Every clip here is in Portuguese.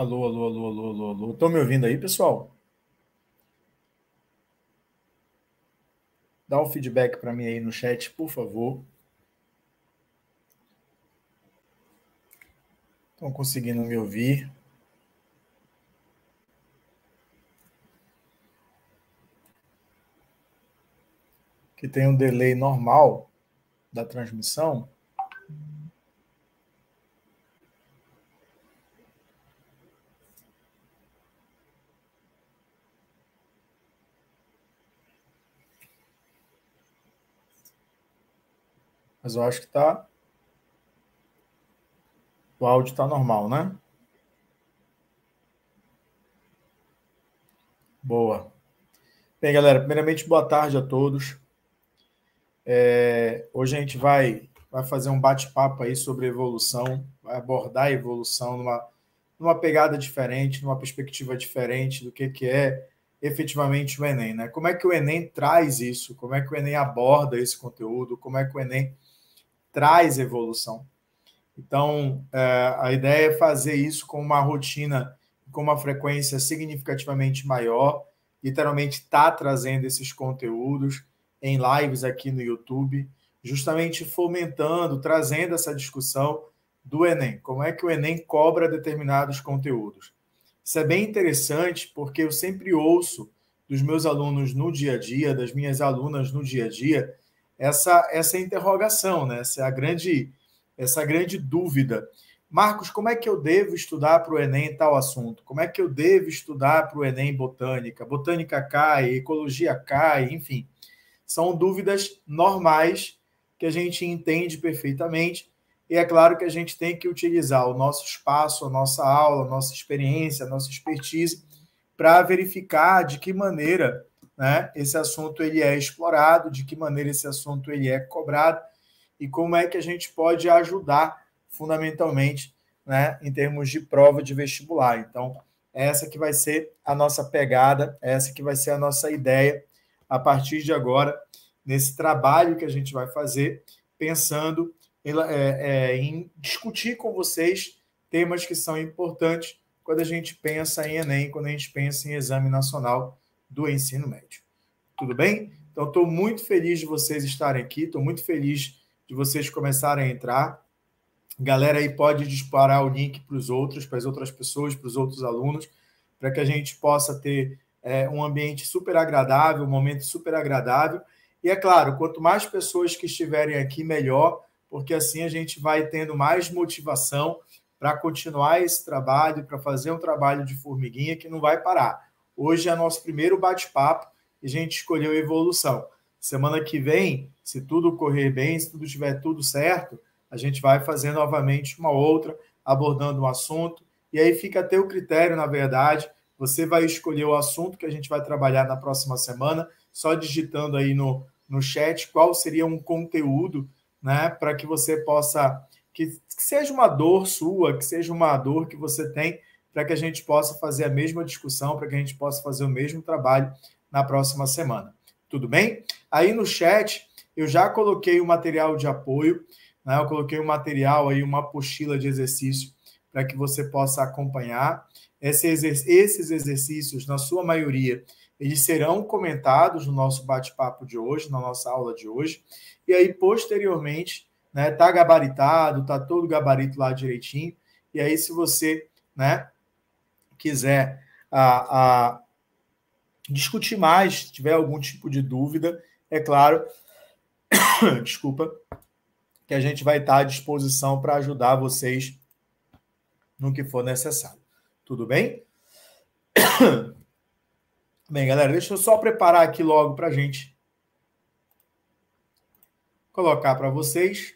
Alô, alô, alô, alô, alô, alô. Estão me ouvindo aí, pessoal? Dá o um feedback para mim aí no chat, por favor. Estão conseguindo me ouvir? Que tem um delay normal da transmissão. Mas eu acho que tá. O áudio tá normal, né? Boa. Bem, galera, primeiramente, boa tarde a todos. É, hoje a gente vai, vai fazer um bate-papo aí sobre evolução, vai abordar a evolução numa, numa pegada diferente, numa perspectiva diferente do que, que é efetivamente o Enem, né? Como é que o Enem traz isso? Como é que o Enem aborda esse conteúdo? Como é que o Enem traz evolução. Então, é, a ideia é fazer isso com uma rotina, com uma frequência significativamente maior, literalmente está trazendo esses conteúdos em lives aqui no YouTube, justamente fomentando, trazendo essa discussão do Enem. Como é que o Enem cobra determinados conteúdos? Isso é bem interessante porque eu sempre ouço dos meus alunos no dia a dia, das minhas alunas no dia a dia, essa, essa interrogação, né? essa, é grande, essa é grande dúvida. Marcos, como é que eu devo estudar para o Enem tal assunto? Como é que eu devo estudar para o Enem botânica? Botânica cai, ecologia cai, enfim. São dúvidas normais que a gente entende perfeitamente. E é claro que a gente tem que utilizar o nosso espaço, a nossa aula, a nossa experiência, a nossa expertise para verificar de que maneira né, esse assunto ele é explorado, de que maneira esse assunto ele é cobrado e como é que a gente pode ajudar fundamentalmente né, em termos de prova de vestibular. Então, essa que vai ser a nossa pegada, essa que vai ser a nossa ideia a partir de agora, nesse trabalho que a gente vai fazer, pensando em, é, é, em discutir com vocês temas que são importantes quando a gente pensa em Enem, quando a gente pensa em exame nacional do ensino médio. Tudo bem? Então, estou muito feliz de vocês estarem aqui, estou muito feliz de vocês começarem a entrar. Galera aí pode disparar o link para os outros, para as outras pessoas, para os outros alunos, para que a gente possa ter é, um ambiente super agradável, um momento super agradável. E é claro, quanto mais pessoas que estiverem aqui, melhor, porque assim a gente vai tendo mais motivação para continuar esse trabalho, para fazer um trabalho de formiguinha que não vai parar. Hoje é nosso primeiro bate-papo e a gente escolheu evolução. Semana que vem, se tudo correr bem, se tudo estiver tudo certo, a gente vai fazer novamente uma outra, abordando um assunto. E aí fica a teu critério, na verdade. Você vai escolher o assunto que a gente vai trabalhar na próxima semana, só digitando aí no, no chat qual seria um conteúdo, né, para que você possa. Que, que seja uma dor sua, que seja uma dor que você tem para que a gente possa fazer a mesma discussão, para que a gente possa fazer o mesmo trabalho na próxima semana. Tudo bem? Aí no chat eu já coloquei o material de apoio, né? Eu coloquei o um material aí, uma apostila de exercício para que você possa acompanhar. Esses exercícios, na sua maioria, eles serão comentados no nosso bate-papo de hoje, na nossa aula de hoje. E aí, posteriormente, né, tá gabaritado, tá todo o gabarito lá direitinho. E aí, se você né, quiser a, a discutir mais, se tiver algum tipo de dúvida, é claro, desculpa, que a gente vai estar à disposição para ajudar vocês no que for necessário. Tudo bem? Bem, galera, deixa eu só preparar aqui logo para a gente colocar para vocês.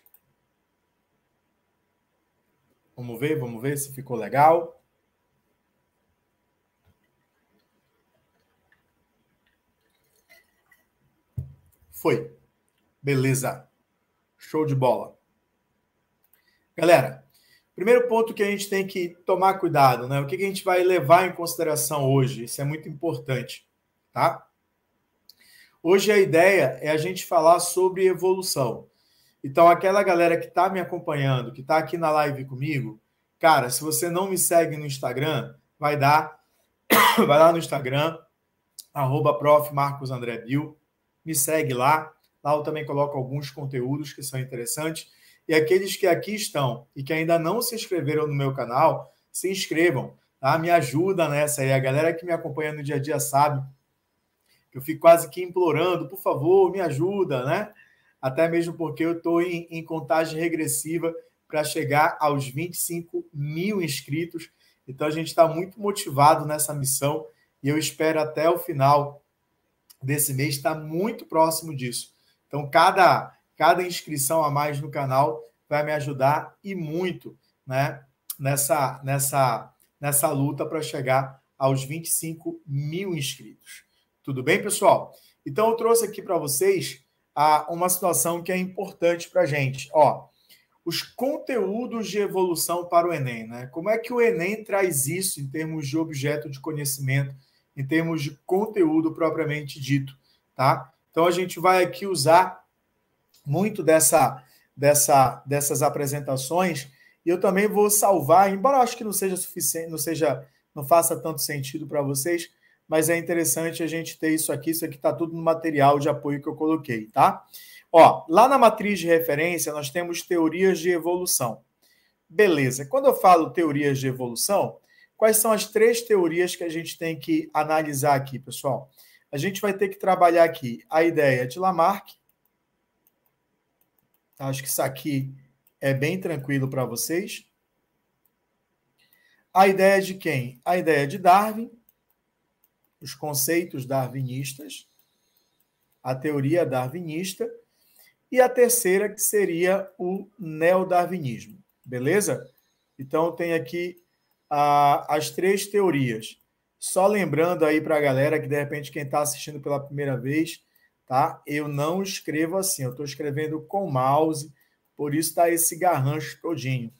Vamos ver, vamos ver se ficou legal. Foi. Beleza. Show de bola. Galera, primeiro ponto que a gente tem que tomar cuidado, né? O que, a gente vai levar em consideração hoje? Isso é muito importante, tá? Hoje a ideia é a gente falar sobre evolução. Então, aquela galera que está me acompanhando, que está aqui na live comigo, cara, se você não me segue no Instagram, vai dar, vai lá no Instagram, arroba prof. Marcos André Bill, me segue lá. Lá eu também coloco alguns conteúdos que são interessantes. E aqueles que aqui estão e que ainda não se inscreveram no meu canal, se inscrevam. Tá? Me ajuda nessa aí. A galera que me acompanha no dia a dia sabe que eu fico quase que implorando, por favor, me ajuda, né? Até mesmo porque eu estou em, em contagem regressiva para chegar aos 25 mil inscritos. Então a gente está muito motivado nessa missão e eu espero até o final desse mês está muito próximo disso. Então, cada, cada inscrição a mais no canal vai me ajudar e muito né, nessa, nessa, nessa luta para chegar aos 25 mil inscritos. Tudo bem, pessoal? Então, eu trouxe aqui para vocês a, ah, uma situação que é importante para a gente. Ó, os conteúdos de evolução para o Enem. Né? Como é que o Enem traz isso em termos de objeto de conhecimento em termos de conteúdo propriamente dito, tá? Então a gente vai aqui usar muito dessa, dessa dessas apresentações e eu também vou salvar, embora eu acho que não seja suficiente, não seja, não faça tanto sentido para vocês, mas é interessante a gente ter isso aqui. Isso aqui está tudo no material de apoio que eu coloquei, tá? Ó, lá na matriz de referência nós temos teorias de evolução. Beleza. Quando eu falo teorias de evolução, Quais são as três teorias que a gente tem que analisar aqui, pessoal? A gente vai ter que trabalhar aqui a ideia de Lamarck. Acho que isso aqui é bem tranquilo para vocês. A ideia de quem? A ideia de Darwin, os conceitos darwinistas, a teoria darwinista, e a terceira, que seria o neodarwinismo. Beleza? Então, tem aqui a, as três teorias. Só lembrando aí para a galera que de repente quem está assistindo pela primeira vez, tá? Eu não escrevo assim, eu estou escrevendo com mouse, por isso está esse garrancho todinho.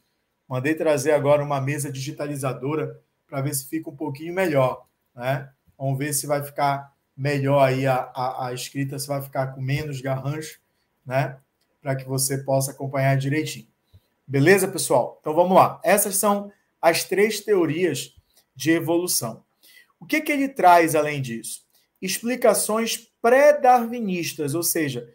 Mandei trazer agora uma mesa digitalizadora para ver se fica um pouquinho melhor, né? Vamos ver se vai ficar melhor aí a, a, a escrita, se vai ficar com menos garrancho, né? Para que você possa acompanhar direitinho. Beleza, pessoal? Então vamos lá. Essas são as três teorias de evolução. O que, que ele traz além disso? Explicações pré-darwinistas, ou seja,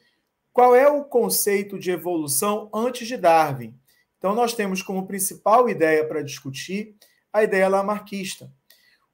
qual é o conceito de evolução antes de Darwin? Então, nós temos como principal ideia para discutir a ideia lamarquista.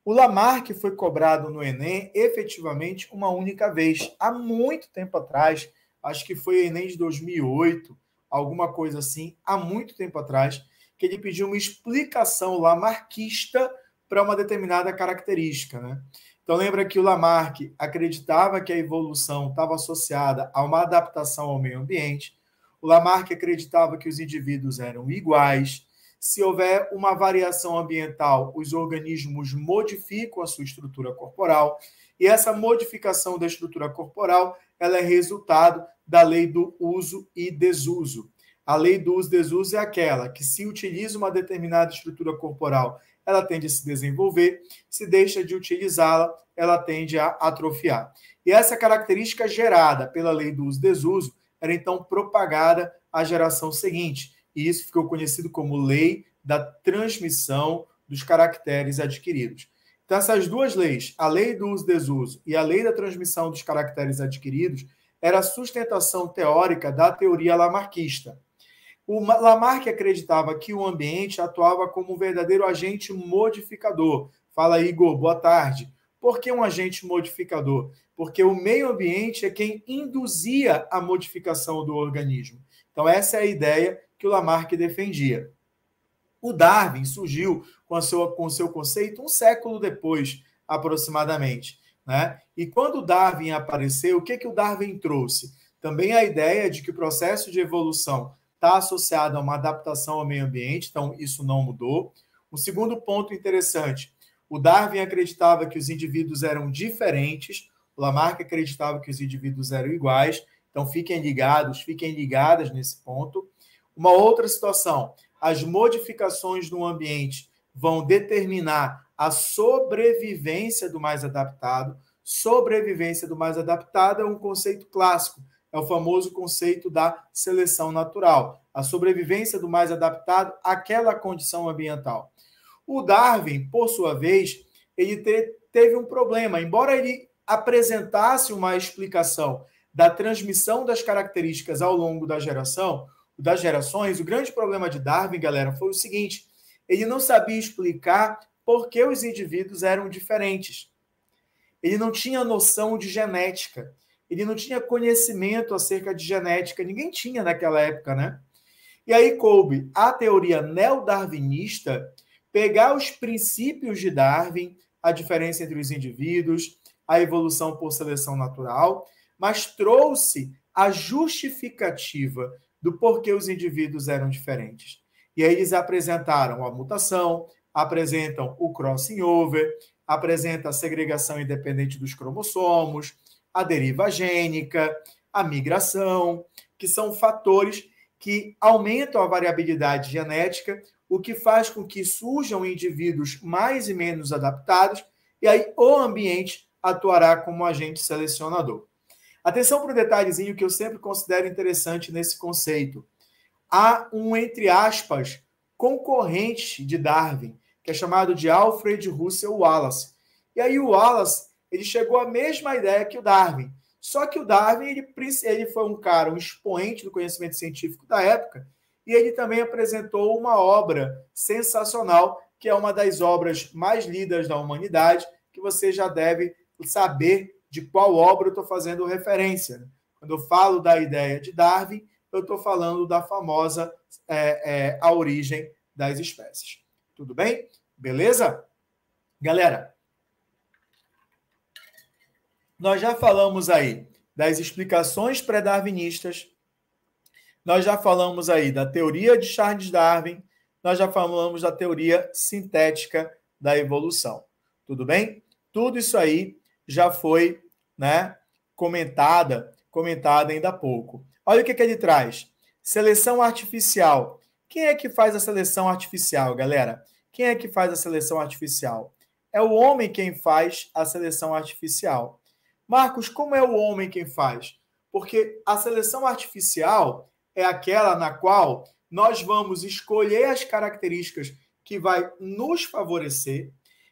O Lamarck foi cobrado no Enem efetivamente uma única vez, há muito tempo atrás, acho que foi Enem de 2008, alguma coisa assim, há muito tempo atrás que ele pediu uma explicação lamarquista para uma determinada característica. Né? Então, lembra que o Lamarck acreditava que a evolução estava associada a uma adaptação ao meio ambiente, o Lamarck acreditava que os indivíduos eram iguais. Se houver uma variação ambiental, os organismos modificam a sua estrutura corporal, e essa modificação da estrutura corporal ela é resultado da lei do uso e desuso. A lei do uso-desuso é aquela que, se utiliza uma determinada estrutura corporal, ela tende a se desenvolver, se deixa de utilizá-la, ela tende a atrofiar. E essa característica gerada pela lei do uso-desuso era então propagada à geração seguinte, e isso ficou conhecido como lei da transmissão dos caracteres adquiridos. Então, essas duas leis, a lei do uso-desuso e a lei da transmissão dos caracteres adquiridos, era a sustentação teórica da teoria lamarquista. O Lamarck acreditava que o ambiente atuava como um verdadeiro agente modificador. Fala, Igor, boa tarde. Por que um agente modificador? Porque o meio ambiente é quem induzia a modificação do organismo. Então, essa é a ideia que o Lamarck defendia. O Darwin surgiu com, sua, com seu conceito um século depois, aproximadamente. Né? E quando Darwin apareceu, o que, que o Darwin trouxe? Também a ideia de que o processo de evolução está associado a uma adaptação ao meio ambiente, então isso não mudou. Um segundo ponto interessante: o Darwin acreditava que os indivíduos eram diferentes, o Lamarck acreditava que os indivíduos eram iguais, então fiquem ligados, fiquem ligadas nesse ponto. Uma outra situação: as modificações no ambiente vão determinar a sobrevivência do mais adaptado. Sobrevivência do mais adaptado é um conceito clássico é o famoso conceito da seleção natural, a sobrevivência do mais adaptado àquela condição ambiental. O Darwin, por sua vez, ele te, teve um problema, embora ele apresentasse uma explicação da transmissão das características ao longo da geração, das gerações, o grande problema de Darwin, galera, foi o seguinte: ele não sabia explicar por que os indivíduos eram diferentes. Ele não tinha noção de genética ele não tinha conhecimento acerca de genética, ninguém tinha naquela época, né? E aí coube a teoria neodarwinista pegar os princípios de Darwin, a diferença entre os indivíduos, a evolução por seleção natural, mas trouxe a justificativa do porquê os indivíduos eram diferentes. E aí eles apresentaram a mutação, apresentam o crossing over, apresenta a segregação independente dos cromossomos, a deriva gênica, a migração, que são fatores que aumentam a variabilidade genética, o que faz com que surjam indivíduos mais e menos adaptados, e aí o ambiente atuará como agente selecionador. Atenção para o um detalhezinho que eu sempre considero interessante nesse conceito. Há um, entre aspas, concorrente de Darwin, que é chamado de Alfred Russel Wallace. E aí o Wallace ele chegou à mesma ideia que o Darwin. Só que o Darwin ele, ele foi um cara, um expoente do conhecimento científico da época, e ele também apresentou uma obra sensacional, que é uma das obras mais lidas da humanidade, que você já deve saber de qual obra eu estou fazendo referência. Quando eu falo da ideia de Darwin, eu estou falando da famosa é, é, A Origem das Espécies. Tudo bem? Beleza? Galera, nós já falamos aí das explicações pré-darwinistas, nós já falamos aí da teoria de Charles Darwin, nós já falamos da teoria sintética da evolução. Tudo bem? Tudo isso aí já foi, né, comentada, comentada ainda há pouco. Olha o que, que ele traz. Seleção artificial. Quem é que faz a seleção artificial, galera? Quem é que faz a seleção artificial? É o homem quem faz a seleção artificial. Marcos, como é o homem quem faz? Porque a seleção artificial é aquela na qual nós vamos escolher as características que vai nos favorecer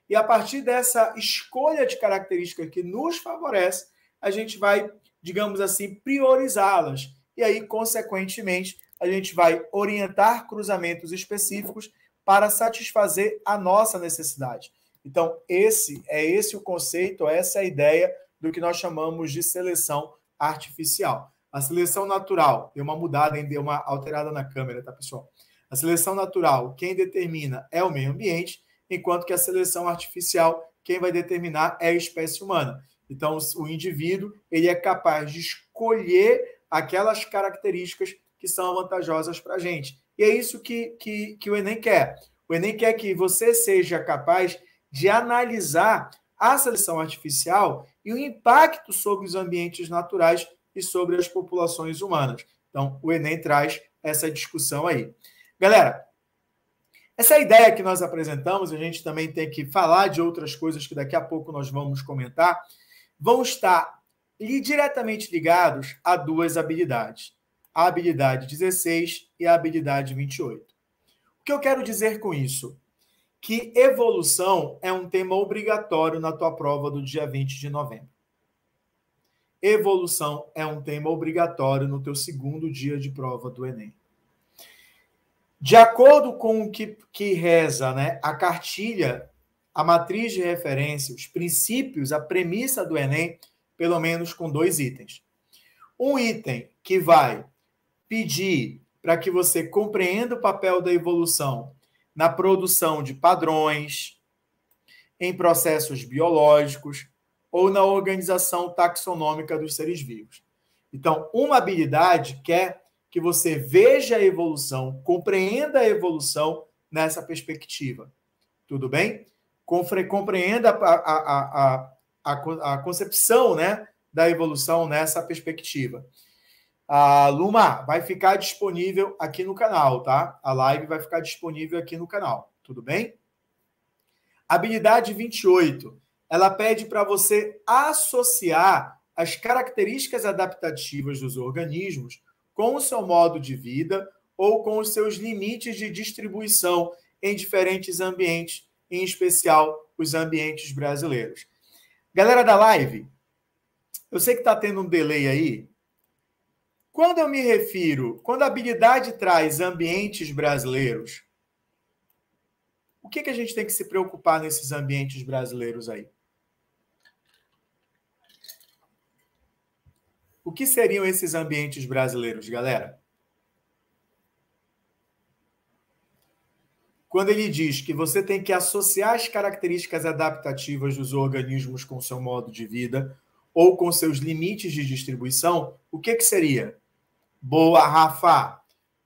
e a partir dessa escolha de características que nos favorece, a gente vai, digamos assim, priorizá-las e aí consequentemente a gente vai orientar cruzamentos específicos para satisfazer a nossa necessidade. Então, esse é esse o conceito, essa é a ideia do que nós chamamos de seleção artificial. A seleção natural, deu uma mudada, hein? deu uma alterada na câmera, tá, pessoal? A seleção natural, quem determina é o meio ambiente, enquanto que a seleção artificial, quem vai determinar é a espécie humana. Então, o indivíduo ele é capaz de escolher aquelas características que são vantajosas para a gente. E é isso que, que, que o Enem quer. O Enem quer que você seja capaz de analisar a seleção artificial e o impacto sobre os ambientes naturais e sobre as populações humanas. Então, o Enem traz essa discussão aí. Galera, essa é ideia que nós apresentamos, a gente também tem que falar de outras coisas que daqui a pouco nós vamos comentar, vão estar diretamente ligados a duas habilidades, a habilidade 16 e a habilidade 28. O que eu quero dizer com isso? que evolução é um tema obrigatório na tua prova do dia 20 de novembro. Evolução é um tema obrigatório no teu segundo dia de prova do Enem. De acordo com o que, que reza né, a cartilha, a matriz de referência, os princípios, a premissa do Enem, pelo menos com dois itens. Um item que vai pedir para que você compreenda o papel da evolução na produção de padrões, em processos biológicos ou na organização taxonômica dos seres vivos. Então, uma habilidade quer é que você veja a evolução, compreenda a evolução nessa perspectiva. Tudo bem? Compreenda a, a, a, a, a concepção né, da evolução nessa perspectiva. A ah, Luma vai ficar disponível aqui no canal, tá? A live vai ficar disponível aqui no canal, tudo bem? Habilidade 28. Ela pede para você associar as características adaptativas dos organismos com o seu modo de vida ou com os seus limites de distribuição em diferentes ambientes, em especial os ambientes brasileiros. Galera da live, eu sei que está tendo um delay aí, quando eu me refiro, quando a habilidade traz ambientes brasileiros, o que, que a gente tem que se preocupar nesses ambientes brasileiros aí? O que seriam esses ambientes brasileiros, galera? Quando ele diz que você tem que associar as características adaptativas dos organismos com seu modo de vida ou com seus limites de distribuição, o que, que seria? Boa, Rafa.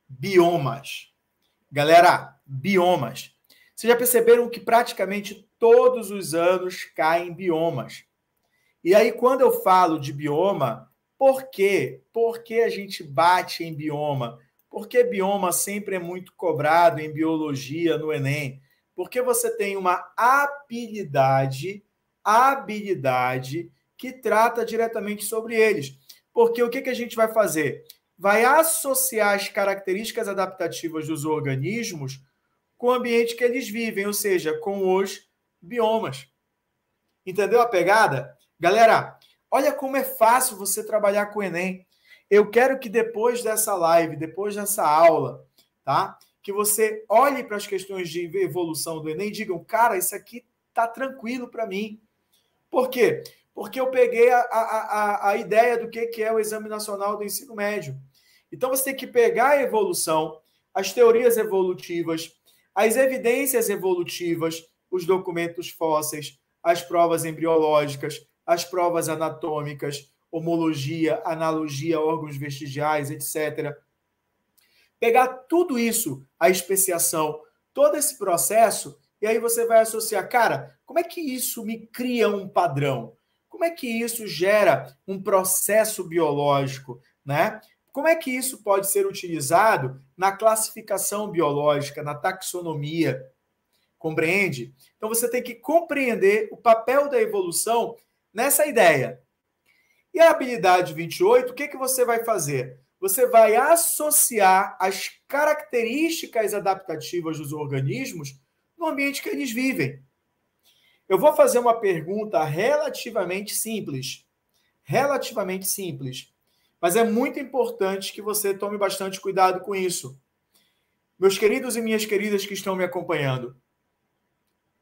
Biomas. Galera, biomas. Vocês já perceberam que praticamente todos os anos caem biomas. E aí, quando eu falo de bioma, por quê? Por que a gente bate em bioma? Porque bioma sempre é muito cobrado em biologia, no Enem? Porque você tem uma habilidade, habilidade que trata diretamente sobre eles. Porque o que, que a gente vai fazer? vai associar as características adaptativas dos organismos com o ambiente que eles vivem, ou seja, com os biomas. Entendeu a pegada? Galera, olha como é fácil você trabalhar com o Enem. Eu quero que depois dessa live, depois dessa aula, tá? Que você olhe para as questões de evolução do Enem e digam, cara, isso aqui tá tranquilo para mim. Por quê? Porque eu peguei a, a, a, a ideia do que, que é o Exame Nacional do Ensino Médio. Então você tem que pegar a evolução, as teorias evolutivas, as evidências evolutivas, os documentos fósseis, as provas embriológicas, as provas anatômicas, homologia, analogia, órgãos vestigiais, etc. Pegar tudo isso, a especiação, todo esse processo, e aí você vai associar, cara, como é que isso me cria um padrão? Como é que isso gera um processo biológico, né? Como é que isso pode ser utilizado na classificação biológica, na taxonomia? Compreende? Então você tem que compreender o papel da evolução nessa ideia. E a habilidade 28, o que, é que você vai fazer? Você vai associar as características adaptativas dos organismos no ambiente que eles vivem. Eu vou fazer uma pergunta relativamente simples. Relativamente simples. Mas é muito importante que você tome bastante cuidado com isso. Meus queridos e minhas queridas que estão me acompanhando.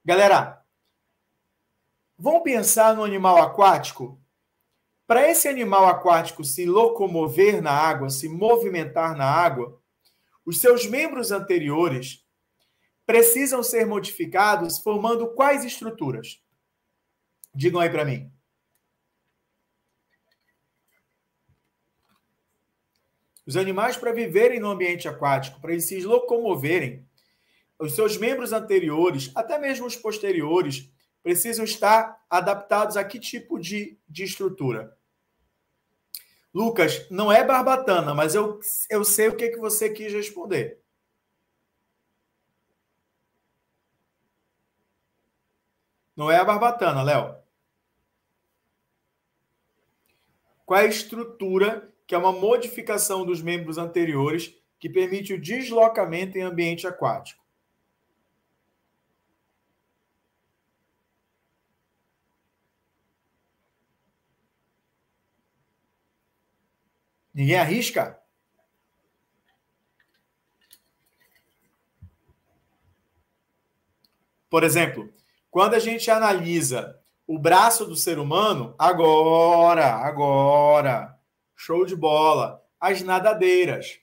Galera, vão pensar no animal aquático? Para esse animal aquático se locomover na água, se movimentar na água, os seus membros anteriores precisam ser modificados formando quais estruturas? Digam aí para mim. Os animais, para viverem no ambiente aquático, para eles se locomoverem, os seus membros anteriores, até mesmo os posteriores, precisam estar adaptados a que tipo de, de estrutura? Lucas, não é barbatana, mas eu, eu sei o que, que você quis responder. Não é a barbatana, Léo. Qual é a estrutura que é uma modificação dos membros anteriores que permite o deslocamento em ambiente aquático. Ninguém arrisca? Por exemplo, quando a gente analisa o braço do ser humano, agora, agora, Show de bola. As nadadeiras.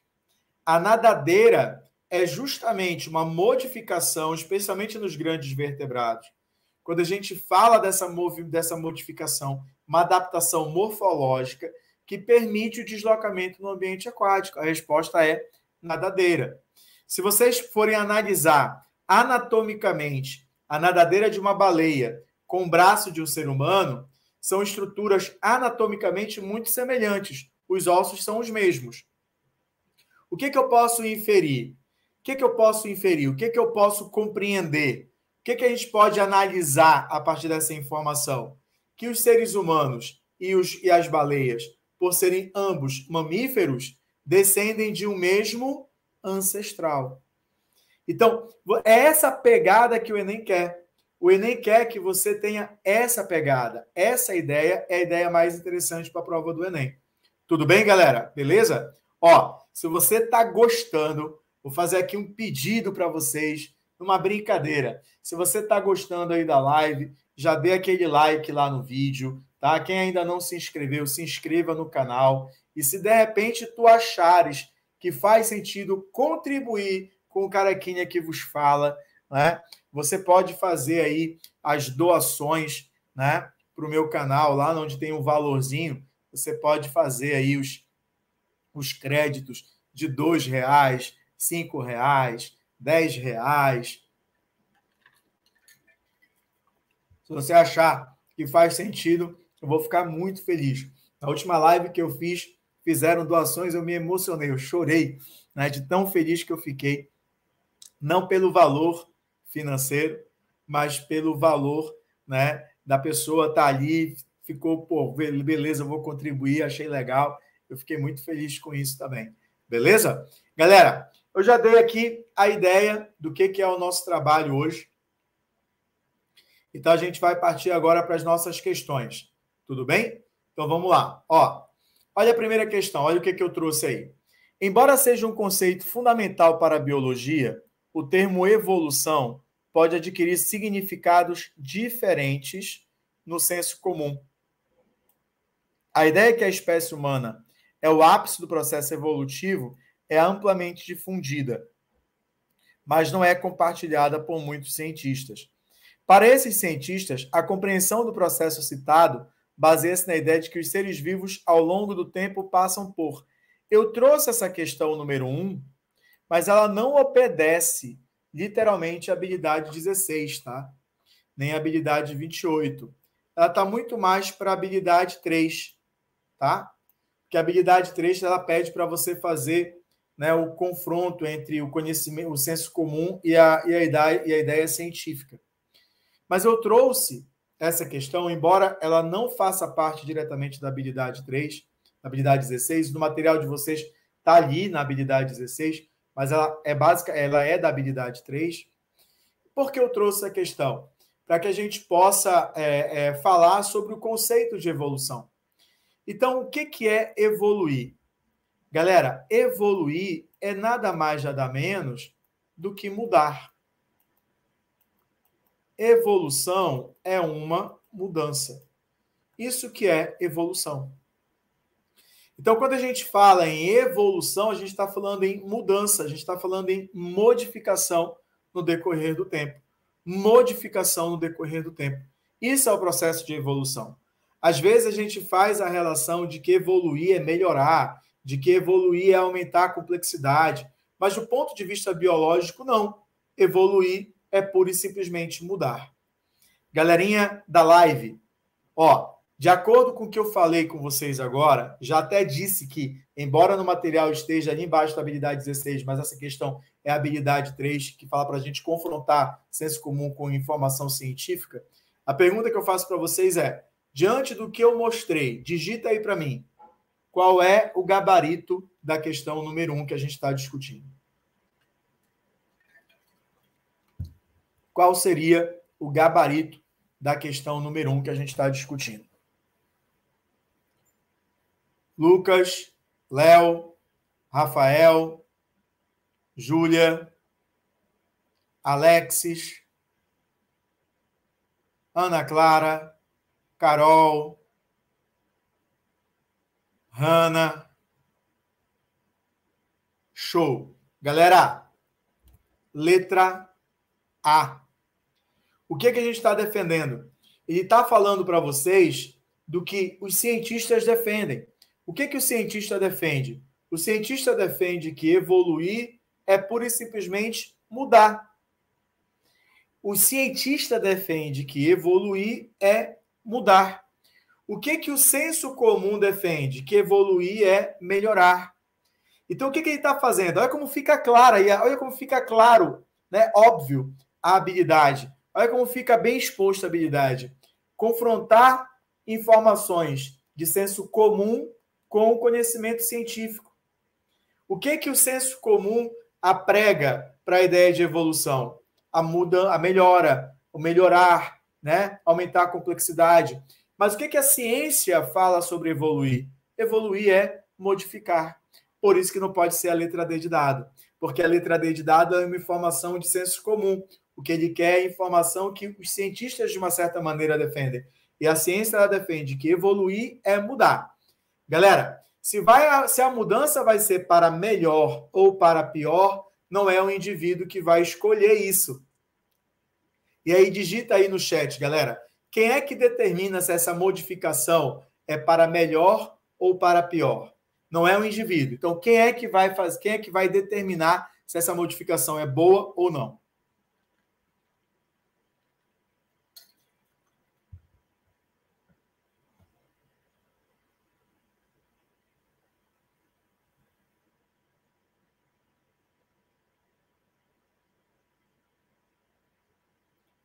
A nadadeira é justamente uma modificação, especialmente nos grandes vertebrados. Quando a gente fala dessa, dessa modificação, uma adaptação morfológica que permite o deslocamento no ambiente aquático, a resposta é nadadeira. Se vocês forem analisar anatomicamente a nadadeira de uma baleia com o braço de um ser humano, são estruturas anatomicamente muito semelhantes. Os ossos são os mesmos. O que, que eu posso inferir? O que, que eu posso inferir? O que, que eu posso compreender? O que, que a gente pode analisar a partir dessa informação? Que os seres humanos e, os, e as baleias, por serem ambos mamíferos, descendem de um mesmo ancestral. Então, é essa pegada que o Enem quer. O Enem quer que você tenha essa pegada. Essa ideia é a ideia mais interessante para a prova do Enem. Tudo bem, galera? Beleza? Ó, se você está gostando, vou fazer aqui um pedido para vocês, uma brincadeira. Se você está gostando aí da live, já dê aquele like lá no vídeo, tá? Quem ainda não se inscreveu, se inscreva no canal. E se de repente tu achares que faz sentido contribuir com o carequinha que vos fala, né? Você pode fazer aí as doações, né? Para o meu canal, lá onde tem um valorzinho, você pode fazer aí os, os créditos de dois reais, cinco reais, dez reais. Se você achar que faz sentido, eu vou ficar muito feliz. Na última live que eu fiz, fizeram doações, eu me emocionei, eu chorei, né, de tão feliz que eu fiquei, não pelo valor, financeiro, mas pelo valor né, da pessoa estar tá ali, ficou, pô, beleza, vou contribuir, achei legal. Eu fiquei muito feliz com isso também. Beleza? Galera, eu já dei aqui a ideia do que, que é o nosso trabalho hoje. Então a gente vai partir agora para as nossas questões. Tudo bem? Então vamos lá. Ó, olha a primeira questão, olha o que, que eu trouxe aí. Embora seja um conceito fundamental para a biologia, o termo evolução pode adquirir significados diferentes no senso comum. A ideia é que a espécie humana é o ápice do processo evolutivo é amplamente difundida, mas não é compartilhada por muitos cientistas. Para esses cientistas, a compreensão do processo citado baseia-se na ideia de que os seres vivos, ao longo do tempo, passam por. Eu trouxe essa questão número um mas ela não obedece literalmente a habilidade 16, tá? Nem a habilidade 28. Ela está muito mais para a habilidade 3, tá? Porque a habilidade 3 ela pede para você fazer né, o confronto entre o conhecimento, o senso comum e a, e a, ideia, e a ideia científica. Mas eu trouxe essa questão, embora ela não faça parte diretamente da habilidade 3, da habilidade 16, no material de vocês está ali na habilidade 16, mas ela é básica, ela é da habilidade 3. Por que eu trouxe a questão? Para que a gente possa é, é, falar sobre o conceito de evolução. Então, o que, que é evoluir? Galera, evoluir é nada mais, nada menos do que mudar. Evolução é uma mudança. Isso que é evolução. Então, quando a gente fala em evolução, a gente está falando em mudança, a gente está falando em modificação no decorrer do tempo. Modificação no decorrer do tempo. Isso é o processo de evolução. Às vezes a gente faz a relação de que evoluir é melhorar, de que evoluir é aumentar a complexidade, mas do ponto de vista biológico, não. Evoluir é pura e simplesmente mudar. Galerinha da live, ó, de acordo com o que eu falei com vocês agora, já até disse que, embora no material esteja ali embaixo da habilidade 16, mas essa questão é a habilidade 3, que fala para a gente confrontar senso comum com informação científica. A pergunta que eu faço para vocês é: diante do que eu mostrei, digita aí para mim, qual é o gabarito da questão número 1 um que a gente está discutindo? Qual seria o gabarito da questão número 1 um que a gente está discutindo? Lucas, Léo, Rafael, Júlia, Alexis, Ana Clara, Carol, Hanna. Show. Galera, letra A. O que, é que a gente está defendendo? Ele está falando para vocês do que os cientistas defendem. O que, que o cientista defende? O cientista defende que evoluir é pura e simplesmente mudar. O cientista defende que evoluir é mudar. O que, que o senso comum defende? Que evoluir é melhorar. Então, o que, que ele está fazendo? Olha como fica clara aí, olha como fica claro, né? óbvio, a habilidade. Olha como fica bem exposta a habilidade. Confrontar informações de senso comum com o conhecimento científico. O que que o senso comum aprega para a ideia de evolução? A muda, a melhora, o melhorar, né? Aumentar a complexidade. Mas o que que a ciência fala sobre evoluir? Evoluir é modificar. Por isso que não pode ser a letra D de dado, porque a letra D de dado é uma informação de senso comum. O que ele quer é informação que os cientistas de uma certa maneira defendem. E a ciência ela defende que evoluir é mudar. Galera, se, vai, se a mudança vai ser para melhor ou para pior, não é o indivíduo que vai escolher isso. E aí, digita aí no chat, galera. Quem é que determina se essa modificação é para melhor ou para pior? Não é o indivíduo. Então, quem é que vai fazer, quem é que vai determinar se essa modificação é boa ou não?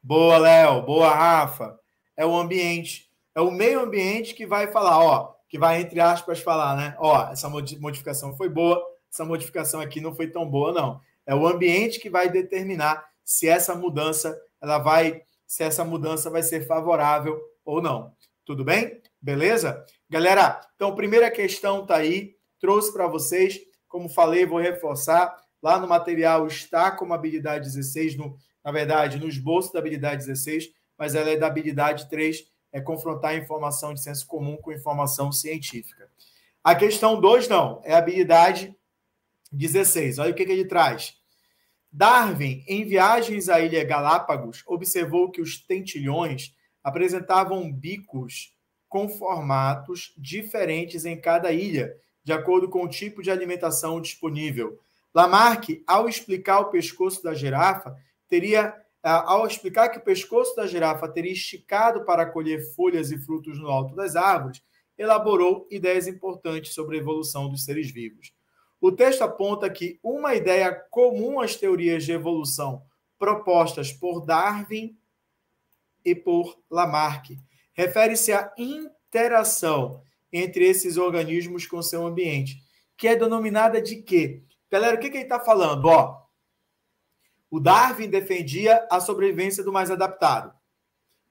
Boa, Léo. Boa, Rafa. É o ambiente. É o meio ambiente que vai falar, ó, que vai, entre aspas, falar, né? Ó, essa modificação foi boa, essa modificação aqui não foi tão boa, não. É o ambiente que vai determinar se essa mudança, ela vai, se essa mudança vai ser favorável ou não. Tudo bem? Beleza? Galera, então, primeira questão tá aí, trouxe para vocês, como falei, vou reforçar, Lá no material está como habilidade 16, no, na verdade, no esboço da habilidade 16, mas ela é da habilidade 3, é confrontar informação de senso comum com informação científica. A questão 2, não, é a habilidade 16. Olha o que, que ele traz. Darwin, em viagens à Ilha Galápagos, observou que os tentilhões apresentavam bicos com formatos diferentes em cada ilha, de acordo com o tipo de alimentação disponível. Lamarck, ao explicar o pescoço da girafa, teria ah, ao explicar que o pescoço da girafa teria esticado para colher folhas e frutos no alto das árvores, elaborou ideias importantes sobre a evolução dos seres vivos. O texto aponta que uma ideia comum às teorias de evolução propostas por Darwin e por Lamarck refere-se à interação entre esses organismos com seu ambiente, que é denominada de quê? Galera, o que, que ele está falando? Ó, o Darwin defendia a sobrevivência do mais adaptado.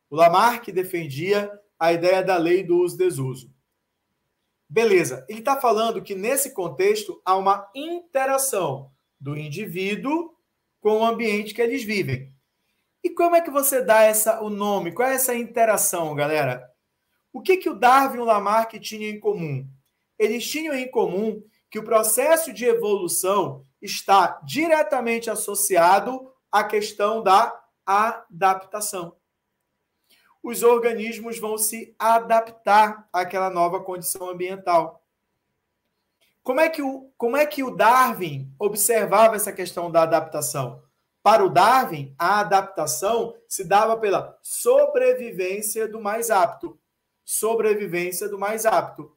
O Lamarck defendia a ideia da lei do uso desuso. Beleza, ele está falando que nesse contexto há uma interação do indivíduo com o ambiente que eles vivem. E como é que você dá essa, o nome? Qual é essa interação, galera? O que, que o Darwin e o Lamarck tinham em comum? Eles tinham em comum que o processo de evolução está diretamente associado à questão da adaptação. Os organismos vão se adaptar àquela nova condição ambiental. Como é que o, como é que o Darwin observava essa questão da adaptação? Para o Darwin, a adaptação se dava pela sobrevivência do mais apto. Sobrevivência do mais apto.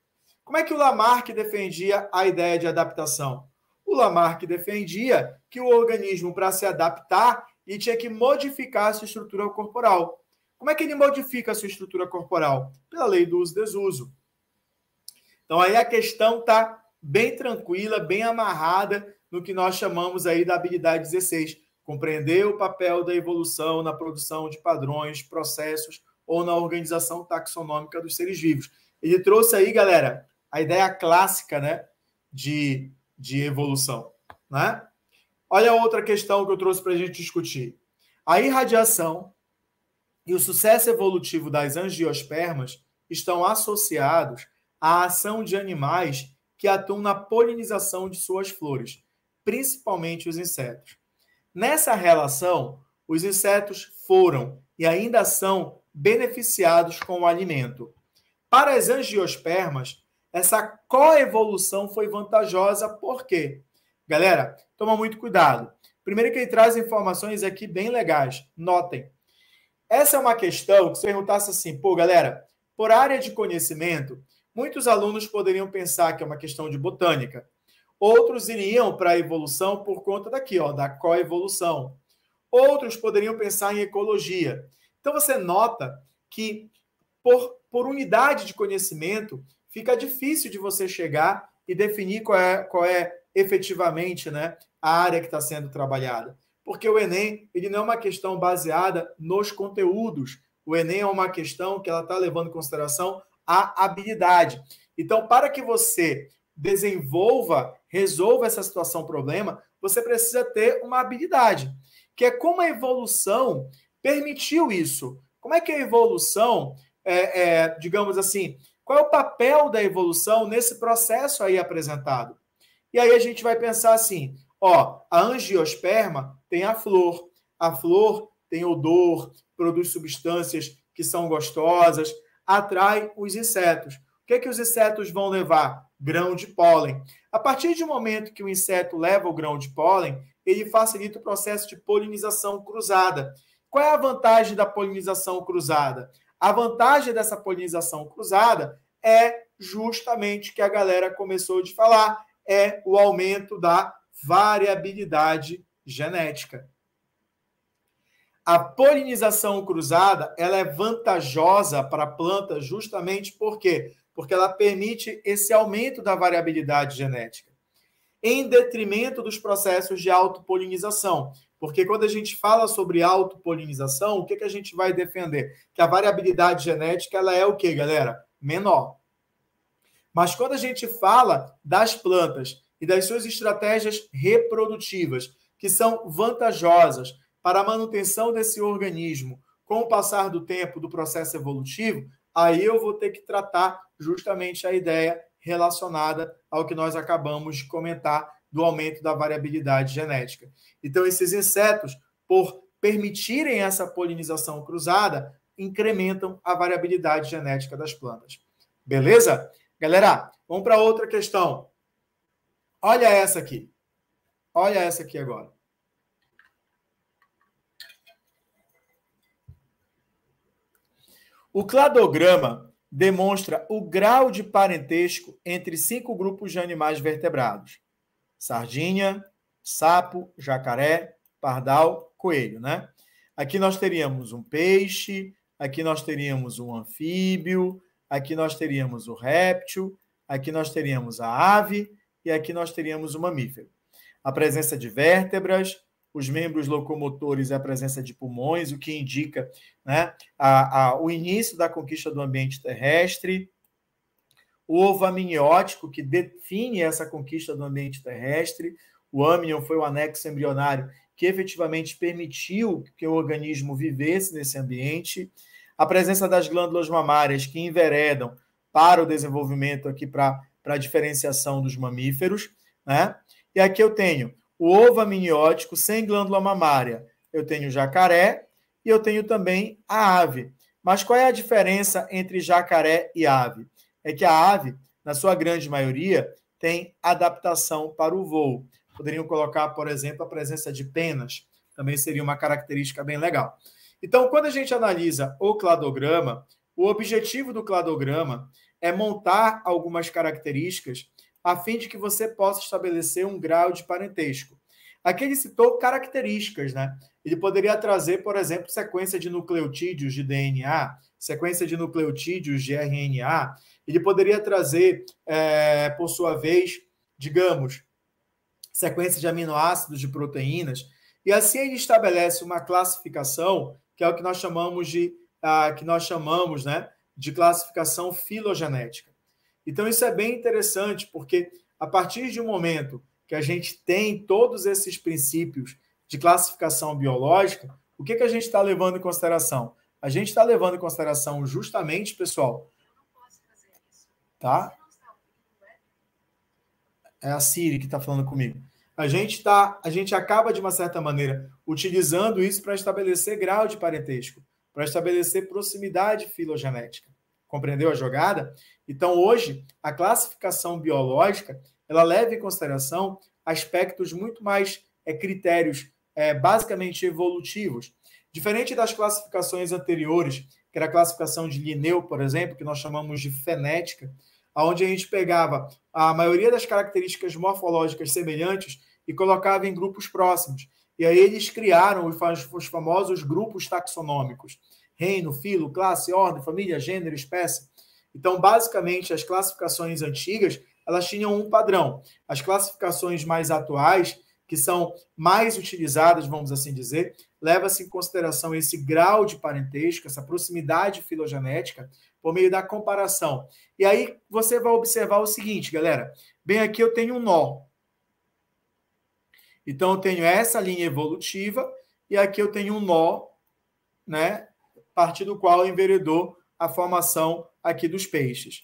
Como é que o Lamarck defendia a ideia de adaptação? O Lamarck defendia que o organismo, para se adaptar, ele tinha que modificar a sua estrutura corporal. Como é que ele modifica a sua estrutura corporal? Pela lei do uso e desuso. Então aí a questão está bem tranquila, bem amarrada no que nós chamamos aí da habilidade 16. Compreender o papel da evolução na produção de padrões, processos ou na organização taxonômica dos seres vivos. Ele trouxe aí, galera, a ideia clássica né, de, de evolução. Né? Olha outra questão que eu trouxe para a gente discutir. A irradiação e o sucesso evolutivo das angiospermas estão associados à ação de animais que atuam na polinização de suas flores, principalmente os insetos. Nessa relação, os insetos foram e ainda são beneficiados com o alimento. Para as angiospermas, essa coevolução foi vantajosa, por quê? Galera, toma muito cuidado. Primeiro que ele traz informações aqui bem legais. Notem. Essa é uma questão que se perguntasse assim, pô, galera, por área de conhecimento, muitos alunos poderiam pensar que é uma questão de botânica. Outros iriam para a evolução por conta daqui, ó, da coevolução. Outros poderiam pensar em ecologia. Então você nota que por, por unidade de conhecimento, fica difícil de você chegar e definir qual é, qual é efetivamente né, a área que está sendo trabalhada. Porque o Enem ele não é uma questão baseada nos conteúdos. O Enem é uma questão que ela está levando em consideração a habilidade. Então, para que você desenvolva, resolva essa situação problema, você precisa ter uma habilidade, que é como a evolução permitiu isso. Como é que a evolução, é, é, digamos assim, qual é o papel da evolução nesse processo aí apresentado? E aí a gente vai pensar assim: ó, a angiosperma tem a flor, a flor tem odor, produz substâncias que são gostosas, atrai os insetos. O que, é que os insetos vão levar? Grão de pólen. A partir do momento que o inseto leva o grão de pólen, ele facilita o processo de polinização cruzada. Qual é a vantagem da polinização cruzada? A vantagem dessa polinização cruzada é justamente que a galera começou de falar, é o aumento da variabilidade genética. A polinização cruzada ela é vantajosa para a planta justamente por quê? Porque ela permite esse aumento da variabilidade genética, em detrimento dos processos de autopolinização. Porque quando a gente fala sobre autopolinização, o que, que a gente vai defender? Que a variabilidade genética ela é o que, galera? Menor. Mas quando a gente fala das plantas e das suas estratégias reprodutivas, que são vantajosas para a manutenção desse organismo com o passar do tempo do processo evolutivo, aí eu vou ter que tratar justamente a ideia relacionada ao que nós acabamos de comentar do aumento da variabilidade genética. Então, esses insetos, por permitirem essa polinização cruzada, incrementam a variabilidade genética das plantas. Beleza? Galera, vamos para outra questão. Olha essa aqui. Olha essa aqui agora. O cladograma demonstra o grau de parentesco entre cinco grupos de animais vertebrados sardinha, sapo, jacaré, pardal, coelho, né? Aqui nós teríamos um peixe, aqui nós teríamos um anfíbio, aqui nós teríamos o réptil, aqui nós teríamos a ave e aqui nós teríamos o mamífero. A presença de vértebras, os membros locomotores e a presença de pulmões, o que indica né, a, a, o início da conquista do ambiente terrestre, o ovo amniótico, que define essa conquista do ambiente terrestre. O amnion foi o anexo embrionário que efetivamente permitiu que o organismo vivesse nesse ambiente. A presença das glândulas mamárias, que enveredam para o desenvolvimento aqui, para a diferenciação dos mamíferos. Né? E aqui eu tenho o ovo amniótico sem glândula mamária. Eu tenho o jacaré e eu tenho também a ave. Mas qual é a diferença entre jacaré e ave? é que a ave, na sua grande maioria, tem adaptação para o voo. Poderiam colocar, por exemplo, a presença de penas, também seria uma característica bem legal. Então, quando a gente analisa o cladograma, o objetivo do cladograma é montar algumas características a fim de que você possa estabelecer um grau de parentesco. Aqui ele citou características, né? Ele poderia trazer, por exemplo, sequência de nucleotídeos de DNA, sequência de nucleotídeos de RNA, ele poderia trazer, é, por sua vez, digamos, sequência de aminoácidos, de proteínas, e assim ele estabelece uma classificação que é o que nós chamamos de que nós chamamos, né, de classificação filogenética. Então isso é bem interessante porque a partir de um momento que a gente tem todos esses princípios de classificação biológica, o que, que a gente está levando em consideração? A gente está levando em consideração justamente, pessoal, tá? É a Siri que está falando comigo. A gente tá, a gente acaba de uma certa maneira utilizando isso para estabelecer grau de parentesco, para estabelecer proximidade filogenética. Compreendeu a jogada? Então hoje a classificação biológica ela leva em consideração aspectos muito mais é, critérios é, basicamente evolutivos, diferente das classificações anteriores que era a classificação de Linneu, por exemplo, que nós chamamos de fenética, onde a gente pegava a maioria das características morfológicas semelhantes e colocava em grupos próximos. E aí eles criaram os famosos grupos taxonômicos: reino, filo, classe, ordem, família, gênero, espécie. Então, basicamente, as classificações antigas elas tinham um padrão. As classificações mais atuais que são mais utilizadas, vamos assim dizer, leva-se em consideração esse grau de parentesco, essa proximidade filogenética, por meio da comparação. E aí você vai observar o seguinte, galera. Bem, aqui eu tenho um nó. Então, eu tenho essa linha evolutiva e aqui eu tenho um nó, né? A partir do qual enveredou a formação aqui dos peixes.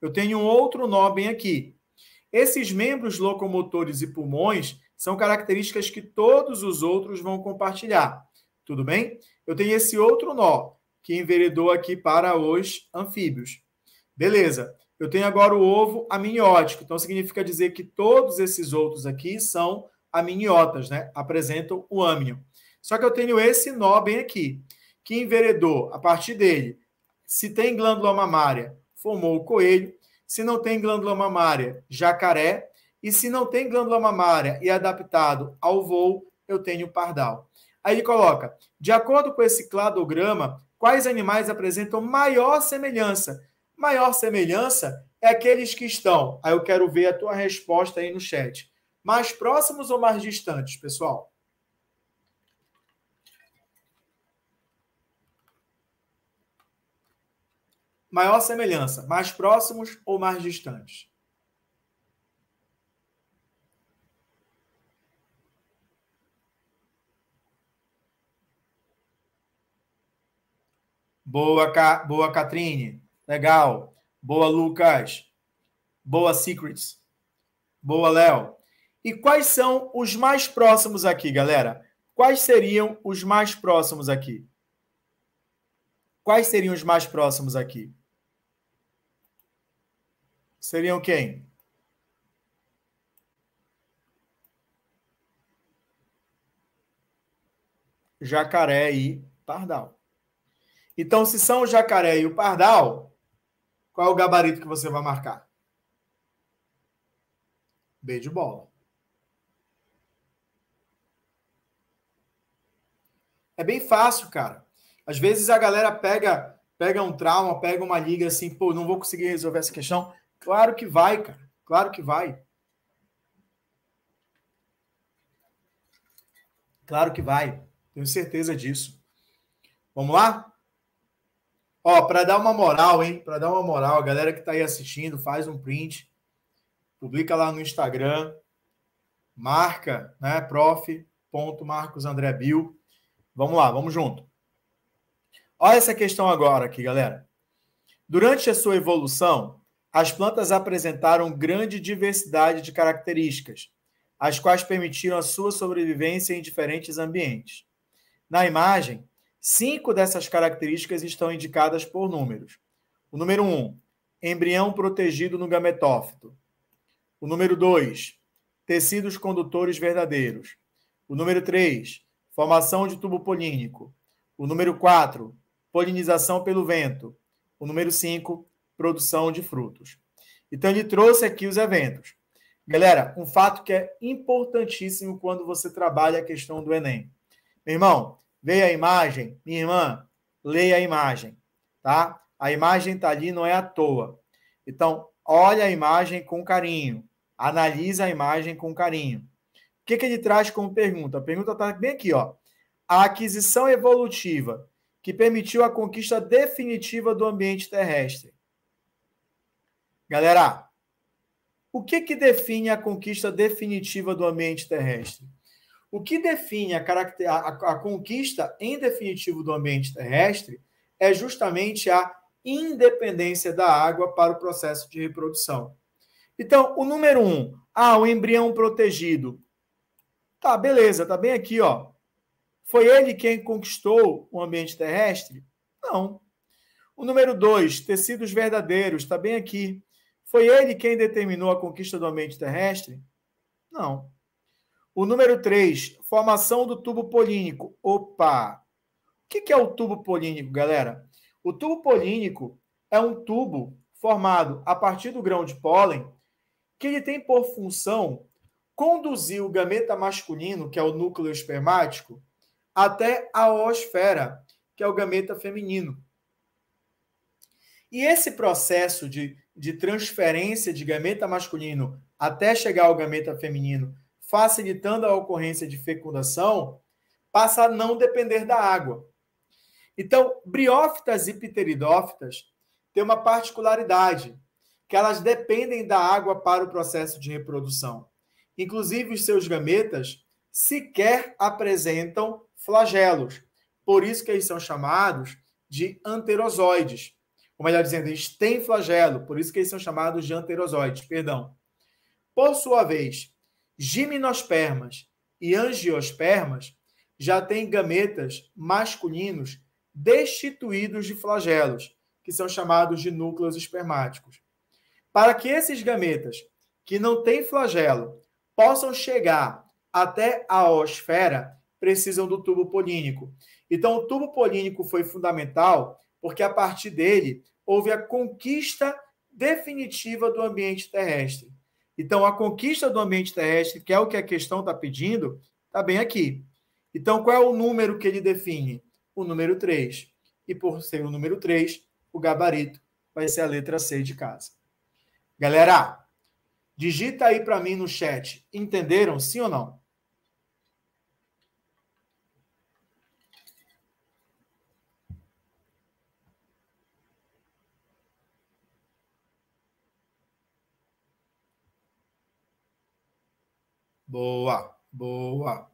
Eu tenho um outro nó bem aqui. Esses membros locomotores e pulmões, são características que todos os outros vão compartilhar. Tudo bem? Eu tenho esse outro nó que enveredou aqui para os anfíbios. Beleza. Eu tenho agora o ovo amniótico. Então, significa dizer que todos esses outros aqui são amniotas, né? Apresentam o âmnion. Só que eu tenho esse nó bem aqui, que enveredou a partir dele. Se tem glândula mamária, formou o coelho. Se não tem glândula mamária, jacaré. E se não tem glândula mamária e é adaptado ao voo, eu tenho pardal. Aí ele coloca: de acordo com esse cladograma, quais animais apresentam maior semelhança? Maior semelhança é aqueles que estão. Aí eu quero ver a tua resposta aí no chat. Mais próximos ou mais distantes, pessoal? Maior semelhança, mais próximos ou mais distantes? Boa, Ca... Boa Catrine. Legal. Boa, Lucas. Boa, Secrets. Boa, Léo. E quais são os mais próximos aqui, galera? Quais seriam os mais próximos aqui? Quais seriam os mais próximos aqui? Seriam quem? Jacaré e Pardal. Então, se são o jacaré e o pardal, qual é o gabarito que você vai marcar? B de bola. É bem fácil, cara. Às vezes a galera pega pega um trauma, pega uma liga assim, pô, não vou conseguir resolver essa questão. Claro que vai, cara. Claro que vai. Claro que vai. Tenho certeza disso. Vamos lá? Ó, para dar uma moral, hein? Para dar uma moral, a galera que está aí assistindo, faz um print, publica lá no Instagram, marca, né, prof. Marcos André Bill. Vamos lá, vamos junto. Olha essa questão agora aqui, galera. Durante a sua evolução, as plantas apresentaram grande diversidade de características, as quais permitiram a sua sobrevivência em diferentes ambientes. Na imagem, Cinco dessas características estão indicadas por números. O número um, embrião protegido no gametófito. O número dois, tecidos condutores verdadeiros. O número três, formação de tubo polínico. O número quatro, polinização pelo vento. O número cinco, produção de frutos. Então, ele trouxe aqui os eventos. Galera, um fato que é importantíssimo quando você trabalha a questão do Enem. Meu irmão, Veio a imagem, minha irmã, leia a imagem, tá? A imagem está ali, não é à toa. Então, olha a imagem com carinho, analisa a imagem com carinho. O que, que ele traz como pergunta? A pergunta está bem aqui, ó. A aquisição evolutiva que permitiu a conquista definitiva do ambiente terrestre. Galera, o que, que define a conquista definitiva do ambiente terrestre? O que define a, a, a conquista, em definitivo, do ambiente terrestre é justamente a independência da água para o processo de reprodução. Então, o número um, ah, o embrião protegido. Tá, beleza, tá bem aqui, ó. Foi ele quem conquistou o ambiente terrestre? Não. O número dois, tecidos verdadeiros, tá bem aqui. Foi ele quem determinou a conquista do ambiente terrestre? Não. O número 3, formação do tubo polínico. Opa! O que é o tubo polínico, galera? O tubo polínico é um tubo formado a partir do grão de pólen que ele tem por função conduzir o gameta masculino, que é o núcleo espermático, até a oosfera, que é o gameta feminino. E esse processo de, de transferência de gameta masculino até chegar ao gameta feminino facilitando a ocorrência de fecundação, passa a não depender da água. Então, briófitas e pteridófitas têm uma particularidade, que elas dependem da água para o processo de reprodução. Inclusive, os seus gametas sequer apresentam flagelos. Por isso que eles são chamados de anterozoides. Ou melhor dizendo, eles têm flagelo, por isso que eles são chamados de anterozoides, perdão. Por sua vez, gimnospermas e angiospermas já têm gametas masculinos destituídos de flagelos, que são chamados de núcleos espermáticos. Para que esses gametas que não têm flagelo possam chegar até a osfera, precisam do tubo polínico. Então, o tubo polínico foi fundamental, porque a partir dele houve a conquista definitiva do ambiente terrestre. Então, a conquista do ambiente terrestre, que é o que a questão está pedindo, está bem aqui. Então, qual é o número que ele define? O número 3. E por ser o número 3, o gabarito vai ser a letra C de casa. Galera, digita aí para mim no chat. Entenderam, sim ou não? Boa, boa.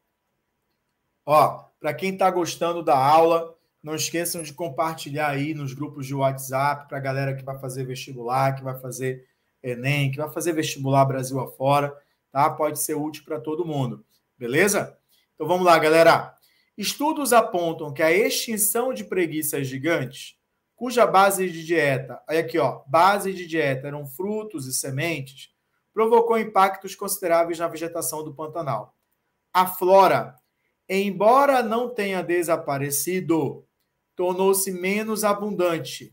Ó, para quem está gostando da aula, não esqueçam de compartilhar aí nos grupos de WhatsApp para a galera que vai fazer vestibular, que vai fazer Enem, que vai fazer vestibular Brasil afora, tá? Pode ser útil para todo mundo, beleza? Então vamos lá, galera. Estudos apontam que a extinção de preguiças gigantes, cuja base de dieta, aí aqui ó, base de dieta eram frutos e sementes, provocou impactos consideráveis na vegetação do Pantanal. A flora, embora não tenha desaparecido, tornou-se menos abundante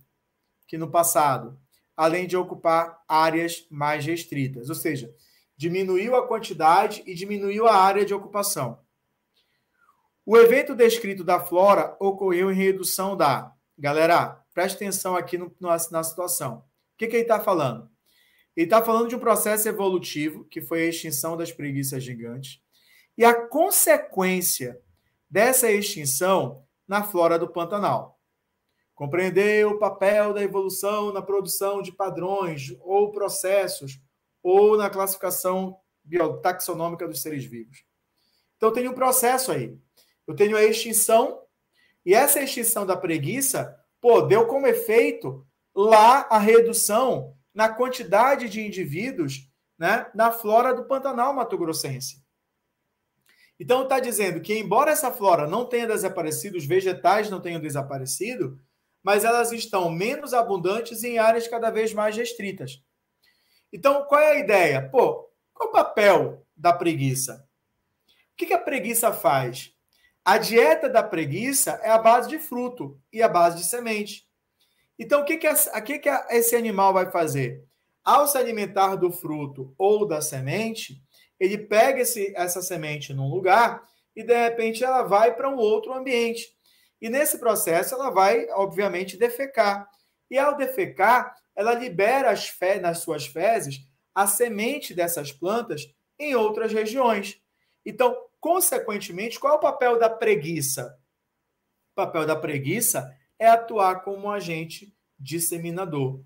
que no passado, além de ocupar áreas mais restritas, ou seja, diminuiu a quantidade e diminuiu a área de ocupação. O evento descrito da flora ocorreu em redução da. Galera, preste atenção aqui no, na, na situação. O que, que ele está falando? Ele está falando de um processo evolutivo, que foi a extinção das preguiças gigantes, e a consequência dessa extinção na flora do Pantanal. Compreender o papel da evolução na produção de padrões ou processos, ou na classificação taxonômica dos seres vivos. Então, tem um processo aí. Eu tenho a extinção, e essa extinção da preguiça, pô, deu como efeito lá a redução na quantidade de indivíduos né, na flora do Pantanal Mato Grossense. Então, está dizendo que, embora essa flora não tenha desaparecido, os vegetais não tenham desaparecido, mas elas estão menos abundantes em áreas cada vez mais restritas. Então, qual é a ideia? Pô, qual o papel da preguiça? O que a preguiça faz? A dieta da preguiça é a base de fruto e a base de semente. Então, o que, que, a, que, que a, esse animal vai fazer? Ao se alimentar do fruto ou da semente, ele pega esse, essa semente num lugar e, de repente, ela vai para um outro ambiente. E nesse processo, ela vai, obviamente, defecar. E ao defecar, ela libera fe... nas suas fezes a semente dessas plantas em outras regiões. Então, consequentemente, qual é o papel da preguiça? O papel da preguiça é atuar como um agente disseminador.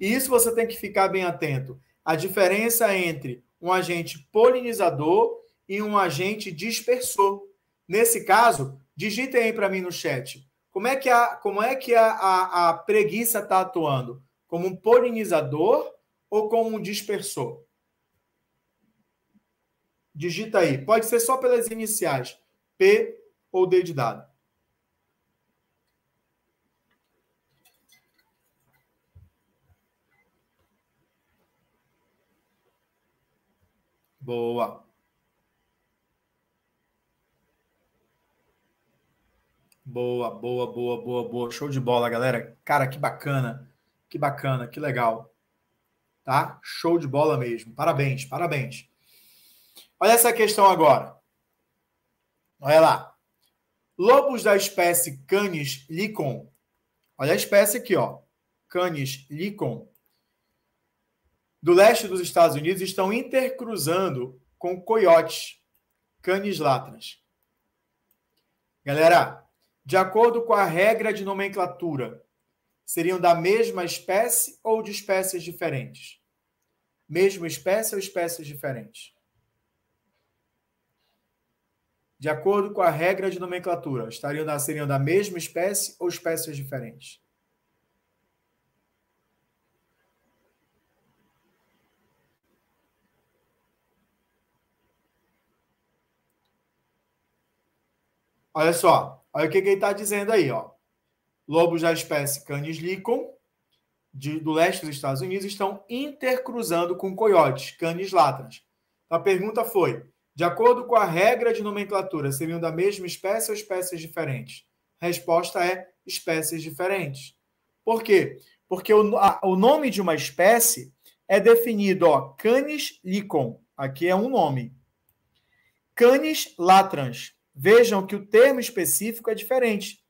E isso você tem que ficar bem atento. A diferença entre um agente polinizador e um agente dispersor. Nesse caso, digitem aí para mim no chat. Como é que a, como é que a, a, a preguiça está atuando? Como um polinizador ou como um dispersor? Digita aí. Pode ser só pelas iniciais. P ou D de dado. Boa. Boa, boa, boa, boa, boa. Show de bola, galera. Cara, que bacana. Que bacana, que legal. Tá? Show de bola mesmo. Parabéns, parabéns. Olha essa questão agora. Olha lá. Lobos da espécie Canis licon. Olha a espécie aqui, ó. Canis licon do leste dos Estados Unidos estão intercruzando com coiotes, canis latras. Galera, de acordo com a regra de nomenclatura, seriam da mesma espécie ou de espécies diferentes? Mesma espécie ou espécies diferentes? De acordo com a regra de nomenclatura, estariam seriam da mesma espécie ou espécies diferentes? Olha só, olha o que, que ele está dizendo aí, ó. Lobos da espécie Canis licum, de, do leste dos Estados Unidos, estão intercruzando com coiotes, canis latrans. A pergunta foi: de acordo com a regra de nomenclatura, seriam da mesma espécie ou espécies diferentes? A resposta é espécies diferentes. Por quê? Porque o, a, o nome de uma espécie é definido, ó, Canis licum. Aqui é um nome. Canis latrans Vejam que o termo específico é diferente.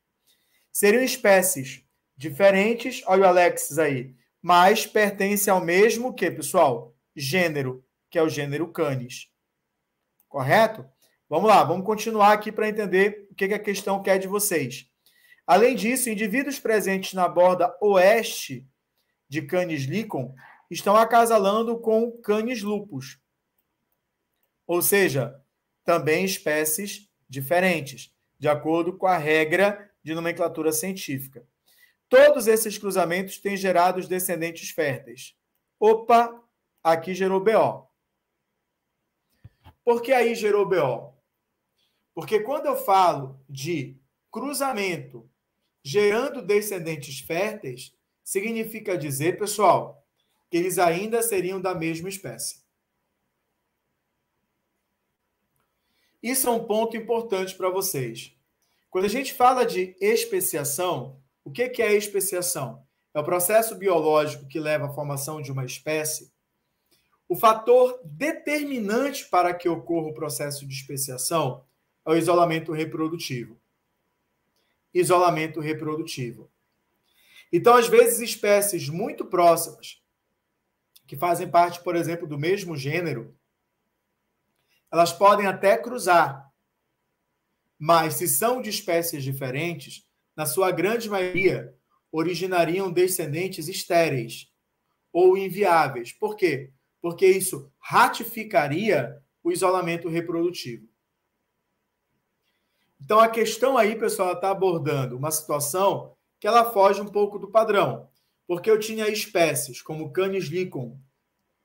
Seriam espécies diferentes, olha o Alexis aí, mas pertencem ao mesmo que, pessoal? Gênero, que é o gênero canis. Correto? Vamos lá, vamos continuar aqui para entender o que, que a questão quer de vocês. Além disso, indivíduos presentes na borda oeste de Canis licon estão acasalando com Canis lupus, ou seja, também espécies diferentes, de acordo com a regra de nomenclatura científica. Todos esses cruzamentos têm gerado os descendentes férteis. Opa, aqui gerou BO. Por que aí gerou BO? Porque quando eu falo de cruzamento gerando descendentes férteis, significa dizer, pessoal, que eles ainda seriam da mesma espécie. Isso é um ponto importante para vocês. Quando a gente fala de especiação, o que é especiação? É o processo biológico que leva à formação de uma espécie. O fator determinante para que ocorra o processo de especiação é o isolamento reprodutivo. Isolamento reprodutivo. Então, às vezes, espécies muito próximas, que fazem parte, por exemplo, do mesmo gênero, elas podem até cruzar, mas se são de espécies diferentes, na sua grande maioria originariam descendentes estéreis ou inviáveis. Por quê? Porque isso ratificaria o isolamento reprodutivo. Então a questão aí, pessoal, está abordando uma situação que ela foge um pouco do padrão, porque eu tinha espécies como canis licum,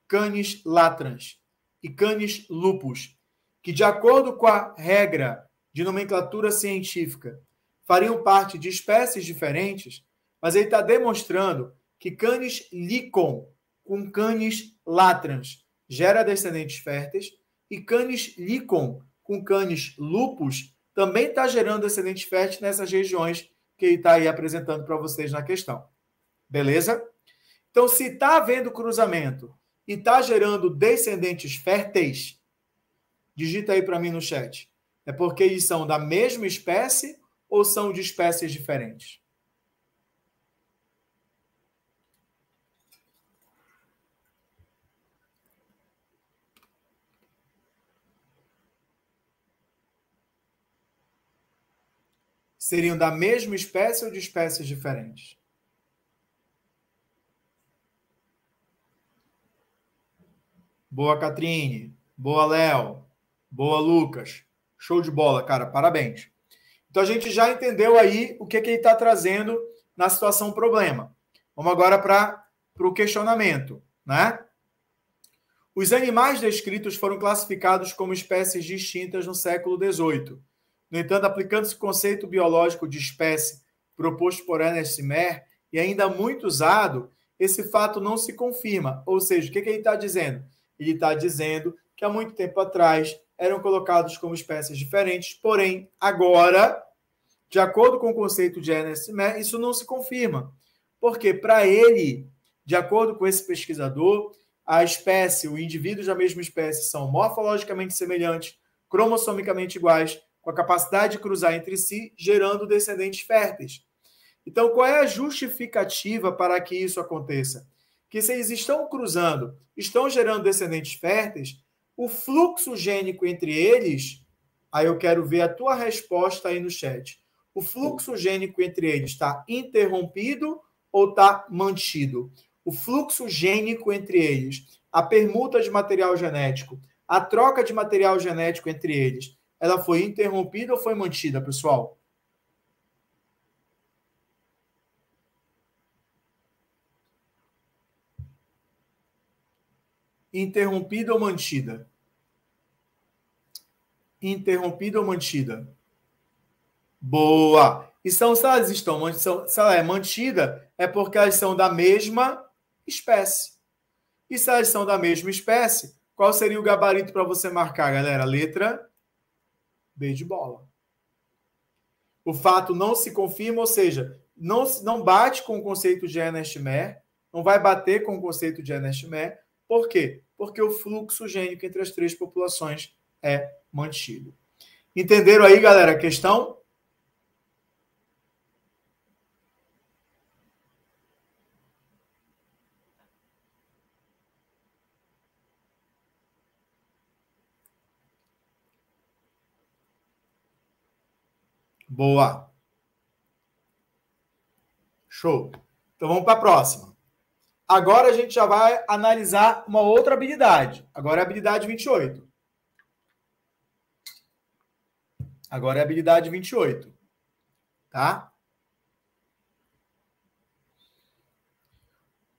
canis latrans e canis lupus que, de acordo com a regra de nomenclatura científica, fariam parte de espécies diferentes, mas ele está demonstrando que canis licon com canis latrans gera descendentes férteis e canis licon com canis lupus também está gerando descendentes férteis nessas regiões que ele está aí apresentando para vocês na questão. Beleza? Então, se está havendo cruzamento e está gerando descendentes férteis, Digita aí para mim no chat. É porque eles são da mesma espécie ou são de espécies diferentes? seriam da mesma espécie ou de espécies diferentes? Boa, Catrine. Boa, Léo. Boa, Lucas. Show de bola, cara. Parabéns. Então a gente já entendeu aí o que, que ele está trazendo na situação problema. Vamos agora para o questionamento, né? Os animais descritos foram classificados como espécies distintas no século XVIII. No entanto, aplicando-se o conceito biológico de espécie proposto por Ernest Mer e ainda muito usado, esse fato não se confirma. Ou seja, o que, que ele está dizendo? Ele está dizendo que há muito tempo atrás eram colocados como espécies diferentes, porém, agora, de acordo com o conceito de Ernest Meh, isso não se confirma. Porque, para ele, de acordo com esse pesquisador, a espécie, o indivíduo da mesma espécie são morfologicamente semelhantes, cromossomicamente iguais, com a capacidade de cruzar entre si, gerando descendentes férteis. Então, qual é a justificativa para que isso aconteça? Que se eles estão cruzando, estão gerando descendentes férteis, o fluxo gênico entre eles, aí eu quero ver a tua resposta aí no chat. O fluxo gênico entre eles está interrompido ou está mantido? O fluxo gênico entre eles, a permuta de material genético, a troca de material genético entre eles, ela foi interrompida ou foi mantida, pessoal? Interrompida ou mantida? Interrompida ou mantida? Boa! Então, se elas estão são, se ela é mantida, é porque elas são da mesma espécie. E se elas são da mesma espécie, qual seria o gabarito para você marcar, galera? Letra B de bola. O fato não se confirma, ou seja, não, não bate com o conceito de Ernest não vai bater com o conceito de Ernest por quê? Porque o fluxo gênico entre as três populações é mantido. Entenderam aí, galera, a questão? Boa. Show. Então vamos para a próxima. Agora a gente já vai analisar uma outra habilidade. Agora é a habilidade 28. Agora é a habilidade 28. Tá?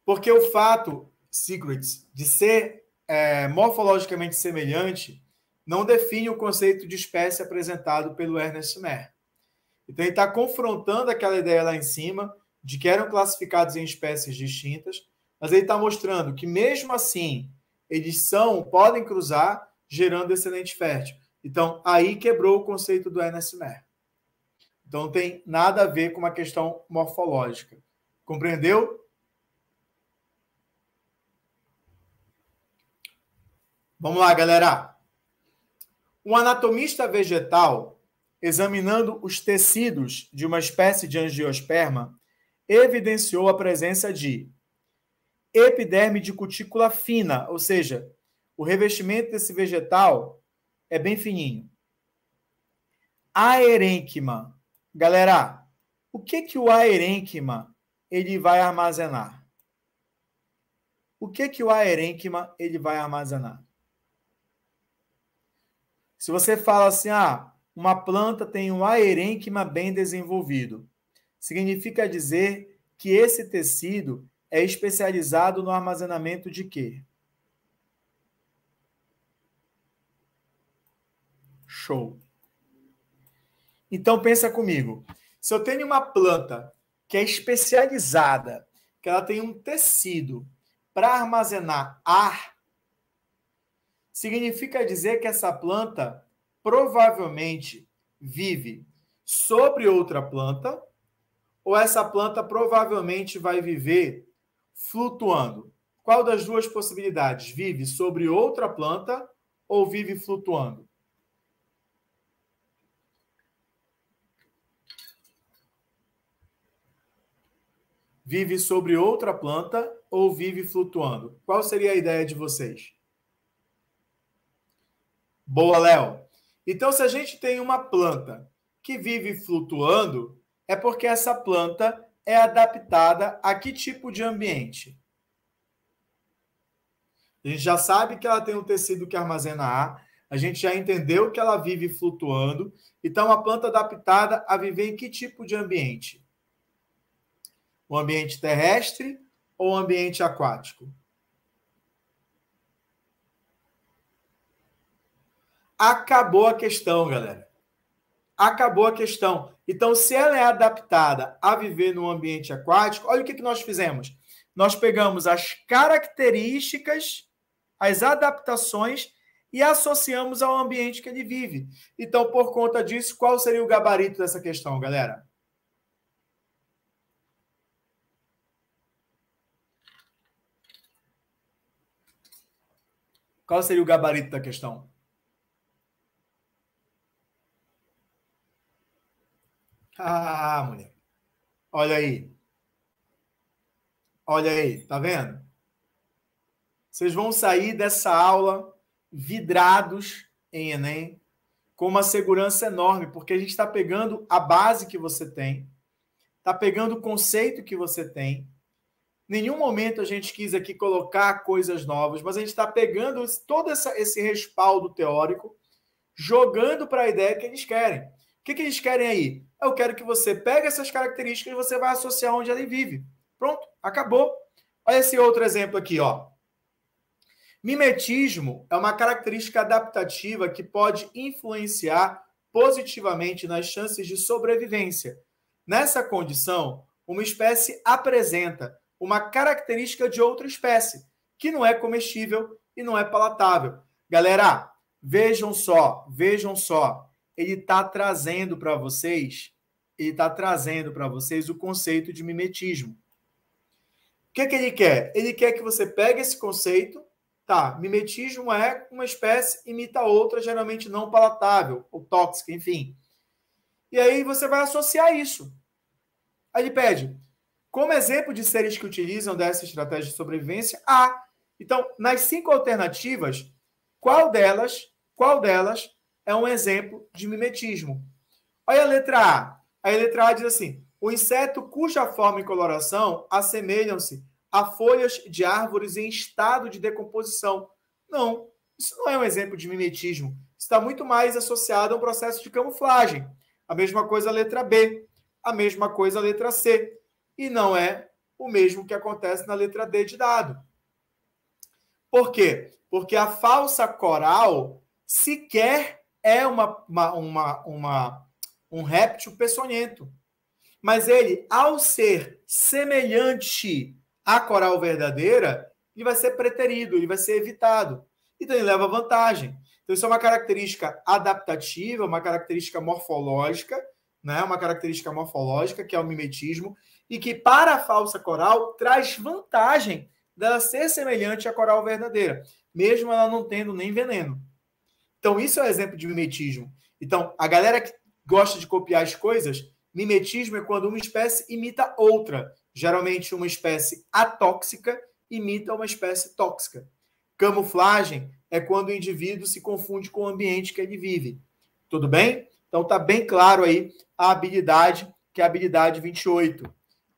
Porque o fato, Secrets, de ser é, morfologicamente semelhante não define o conceito de espécie apresentado pelo Ernest Mer. Então, ele está confrontando aquela ideia lá em cima de que eram classificados em espécies distintas mas ele está mostrando que, mesmo assim, eles são, podem cruzar, gerando excelente fértil. Então, aí quebrou o conceito do Ernest Então, não tem nada a ver com uma questão morfológica. Compreendeu? Vamos lá, galera. Um anatomista vegetal, examinando os tecidos de uma espécie de angiosperma, evidenciou a presença de epiderme de cutícula fina, ou seja, o revestimento desse vegetal é bem fininho. Aerênquima. Galera, o que que o aerênquima ele vai armazenar? O que que o aerênquima ele vai armazenar? Se você fala assim, ah, uma planta tem um aerênquima bem desenvolvido, significa dizer que esse tecido é especializado no armazenamento de quê? Show. Então pensa comigo. Se eu tenho uma planta que é especializada, que ela tem um tecido para armazenar ar, significa dizer que essa planta provavelmente vive sobre outra planta, ou essa planta provavelmente vai viver flutuando. Qual das duas possibilidades? Vive sobre outra planta ou vive flutuando? Vive sobre outra planta ou vive flutuando? Qual seria a ideia de vocês? Boa, Léo. Então, se a gente tem uma planta que vive flutuando, é porque essa planta é adaptada a que tipo de ambiente? A gente já sabe que ela tem um tecido que armazena ar, a gente já entendeu que ela vive flutuando, então uma planta adaptada a viver em que tipo de ambiente? O ambiente terrestre ou o ambiente aquático? Acabou a questão, galera. Acabou a questão. Então, se ela é adaptada a viver no ambiente aquático, olha o que, que nós fizemos. Nós pegamos as características, as adaptações e associamos ao ambiente que ele vive. Então, por conta disso, qual seria o gabarito dessa questão, galera? Qual seria o gabarito da questão? Ah, mulher. Olha aí. Olha aí, tá vendo? Vocês vão sair dessa aula vidrados em Enem com uma segurança enorme, porque a gente está pegando a base que você tem, está pegando o conceito que você tem. Nenhum momento a gente quis aqui colocar coisas novas, mas a gente está pegando todo essa, esse respaldo teórico, jogando para a ideia que eles querem que, que eles querem aí? Eu quero que você pegue essas características e você vai associar onde ele vive. Pronto, acabou. Olha esse outro exemplo aqui, ó. Mimetismo é uma característica adaptativa que pode influenciar positivamente nas chances de sobrevivência. Nessa condição, uma espécie apresenta uma característica de outra espécie, que não é comestível e não é palatável. Galera, vejam só, vejam só ele está trazendo para vocês, ele está trazendo para vocês o conceito de mimetismo. O que, é que ele quer? Ele quer que você pegue esse conceito, tá? Mimetismo é uma espécie imita outra, geralmente não palatável ou tóxica, enfim. E aí você vai associar isso. Aí ele pede, como exemplo de seres que utilizam dessa estratégia de sobrevivência, a. Então, nas cinco alternativas, qual delas, qual delas é um exemplo de mimetismo. Olha a letra A. A letra A diz assim: o inseto cuja forma e coloração assemelham-se a folhas de árvores em estado de decomposição. Não, isso não é um exemplo de mimetismo. Está muito mais associado a um processo de camuflagem. A mesma coisa a letra B, a mesma coisa a letra C. E não é o mesmo que acontece na letra D de dado. Por quê? Porque a falsa coral sequer é uma, uma, uma, uma um réptil peçonhento. Mas ele, ao ser semelhante à coral verdadeira, ele vai ser preterido, ele vai ser evitado. Então ele leva vantagem. Então isso é uma característica adaptativa, uma característica morfológica, né? uma característica morfológica que é o mimetismo, e que para a falsa coral traz vantagem dela ser semelhante à coral verdadeira, mesmo ela não tendo nem veneno. Então, isso é um exemplo de mimetismo. Então, a galera que gosta de copiar as coisas, mimetismo é quando uma espécie imita outra. Geralmente, uma espécie atóxica imita uma espécie tóxica. Camuflagem é quando o indivíduo se confunde com o ambiente que ele vive. Tudo bem? Então, está bem claro aí a habilidade, que é a habilidade 28.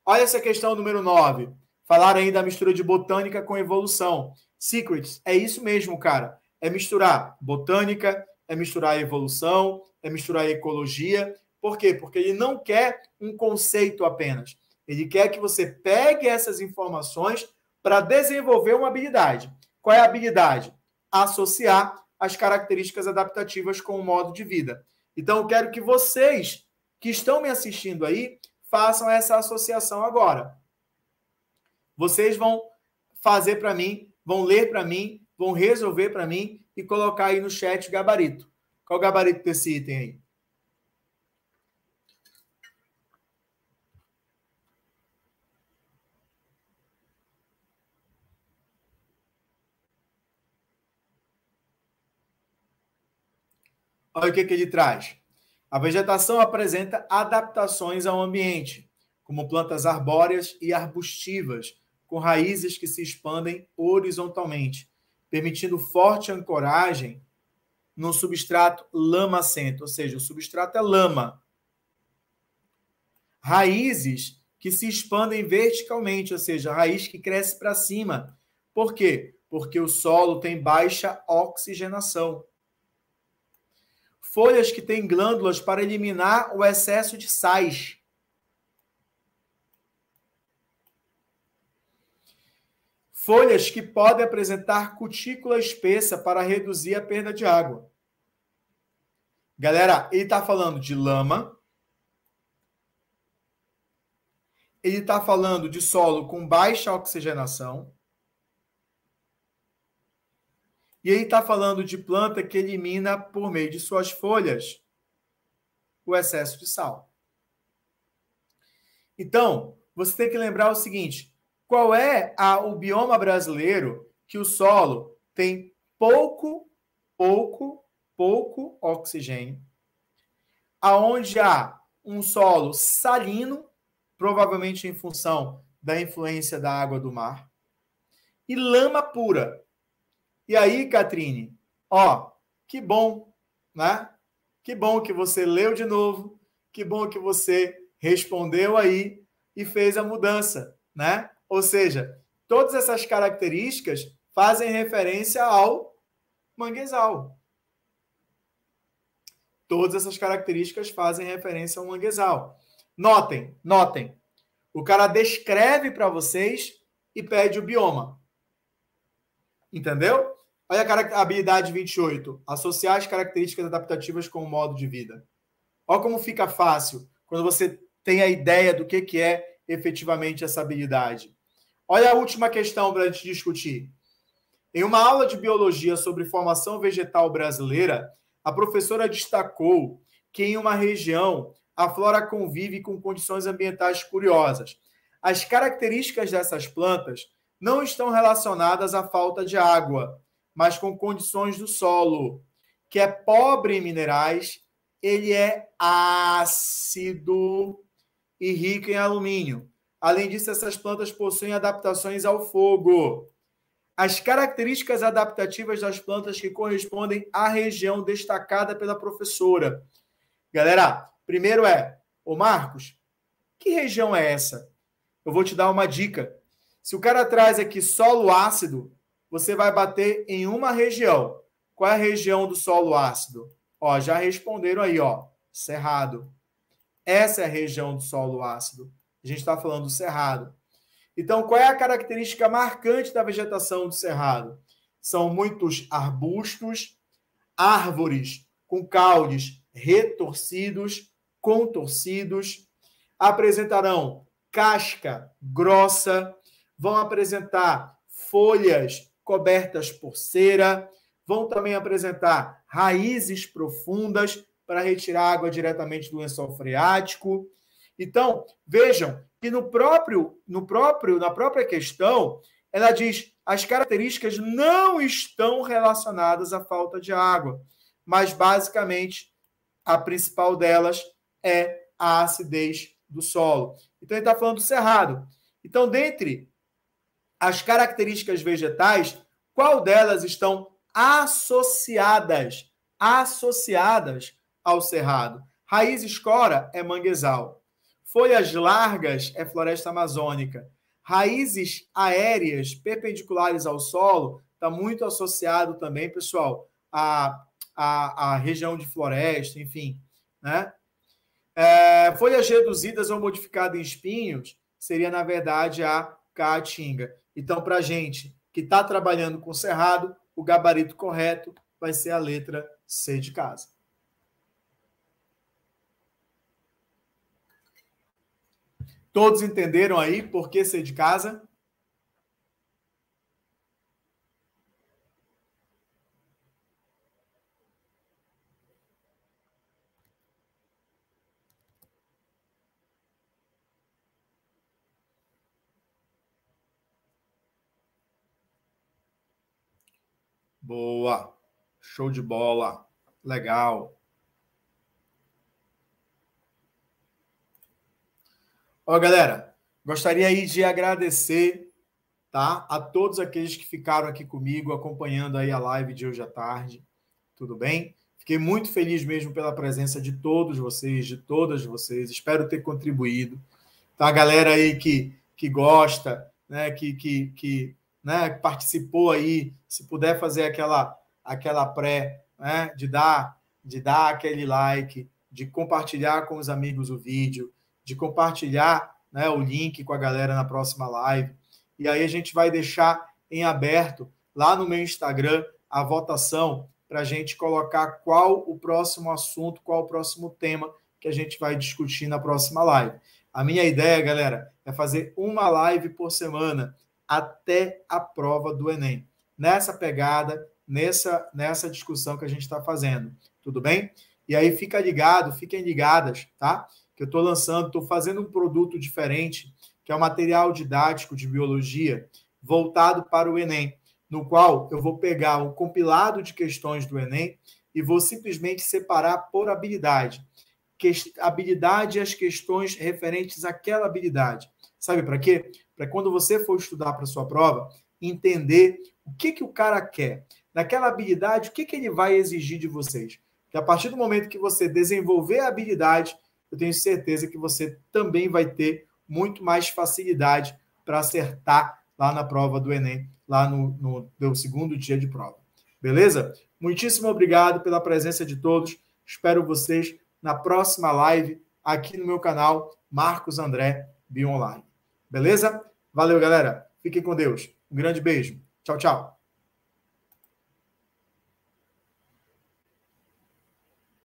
Olha essa questão número 9. Falar ainda da mistura de botânica com evolução. Secrets, é isso mesmo, cara. É misturar botânica, é misturar evolução, é misturar ecologia. Por quê? Porque ele não quer um conceito apenas. Ele quer que você pegue essas informações para desenvolver uma habilidade. Qual é a habilidade? Associar as características adaptativas com o modo de vida. Então, eu quero que vocês que estão me assistindo aí façam essa associação agora. Vocês vão fazer para mim, vão ler para mim vão resolver para mim e colocar aí no chat o gabarito. Qual o gabarito desse item aí? Olha o que, que ele é traz. A vegetação apresenta adaptações ao ambiente, como plantas arbóreas e arbustivas, com raízes que se expandem horizontalmente permitindo forte ancoragem no substrato lamacento, ou seja, o substrato é lama. Raízes que se expandem verticalmente, ou seja, raiz que cresce para cima. Por quê? Porque o solo tem baixa oxigenação. Folhas que têm glândulas para eliminar o excesso de sais. Folhas que podem apresentar cutícula espessa para reduzir a perda de água. Galera, ele está falando de lama. Ele está falando de solo com baixa oxigenação. E ele está falando de planta que elimina por meio de suas folhas o excesso de sal. Então, você tem que lembrar o seguinte: qual é a, o bioma brasileiro que o solo tem pouco, pouco, pouco oxigênio, aonde há um solo salino, provavelmente em função da influência da água do mar, e lama pura. E aí, Catrine, ó, que bom, né? Que bom que você leu de novo, que bom que você respondeu aí e fez a mudança, né? Ou seja, todas essas características fazem referência ao manguezal. Todas essas características fazem referência ao manguezal. Notem, notem. O cara descreve para vocês e pede o bioma. Entendeu? Olha a habilidade 28. Associar as características adaptativas com o modo de vida. Olha como fica fácil quando você tem a ideia do que, que é efetivamente essa habilidade. Olha a última questão para a gente discutir. Em uma aula de biologia sobre formação vegetal brasileira, a professora destacou que em uma região a flora convive com condições ambientais curiosas. As características dessas plantas não estão relacionadas à falta de água, mas com condições do solo, que é pobre em minerais, ele é ácido e rico em alumínio. Além disso, essas plantas possuem adaptações ao fogo. As características adaptativas das plantas que correspondem à região destacada pela professora. Galera, primeiro é, ô Marcos, que região é essa? Eu vou te dar uma dica. Se o cara traz aqui solo ácido, você vai bater em uma região. Qual é a região do solo ácido? Ó, já responderam aí, ó. Cerrado. Essa é a região do solo ácido. A gente está falando do cerrado. Então, qual é a característica marcante da vegetação do cerrado? São muitos arbustos, árvores com caules retorcidos, contorcidos, apresentarão casca grossa, vão apresentar folhas cobertas por cera, vão também apresentar raízes profundas para retirar água diretamente do lençol freático então, vejam que no próprio, no próprio, na própria questão, ela diz: as características não estão relacionadas à falta de água, mas basicamente a principal delas é a acidez do solo. Então ele está falando do cerrado. Então, dentre as características vegetais, qual delas estão associadas, associadas ao cerrado? Raiz escora é manguezal. Folhas largas é floresta amazônica. Raízes aéreas perpendiculares ao solo está muito associado também, pessoal, à, à, à, região de floresta, enfim. Né? É, folhas reduzidas ou modificadas em espinhos seria, na verdade, a caatinga. Então, para gente que está trabalhando com cerrado, o gabarito correto vai ser a letra C de casa. Todos entenderam aí por que ser de casa? Boa. Show de bola. Legal. Ó, galera, gostaria aí de agradecer tá, a todos aqueles que ficaram aqui comigo, acompanhando aí a live de hoje à tarde. Tudo bem? Fiquei muito feliz mesmo pela presença de todos vocês, de todas vocês. Espero ter contribuído. Tá, a galera aí que, que gosta, né, que, que, que né, participou aí, se puder fazer aquela aquela pré, né, de dar de dar aquele like, de compartilhar com os amigos o vídeo, de compartilhar né, o link com a galera na próxima live. E aí a gente vai deixar em aberto lá no meu Instagram a votação para a gente colocar qual o próximo assunto, qual o próximo tema que a gente vai discutir na próxima live. A minha ideia, galera, é fazer uma live por semana até a prova do Enem. Nessa pegada, nessa, nessa discussão que a gente está fazendo. Tudo bem? E aí fica ligado, fiquem ligadas, tá? Eu estou lançando, estou fazendo um produto diferente, que é o um material didático de biologia voltado para o Enem, no qual eu vou pegar o um compilado de questões do Enem e vou simplesmente separar por habilidade. Que, habilidade e as questões referentes àquela habilidade. Sabe para quê? Para quando você for estudar para sua prova, entender o que, que o cara quer. Naquela habilidade, o que, que ele vai exigir de vocês? Que a partir do momento que você desenvolver a habilidade, eu tenho certeza que você também vai ter muito mais facilidade para acertar lá na prova do Enem, lá no, no segundo dia de prova. Beleza? Muitíssimo obrigado pela presença de todos. Espero vocês na próxima live aqui no meu canal Marcos André Bio Online. Beleza? Valeu, galera. Fiquem com Deus. Um grande beijo. Tchau, tchau.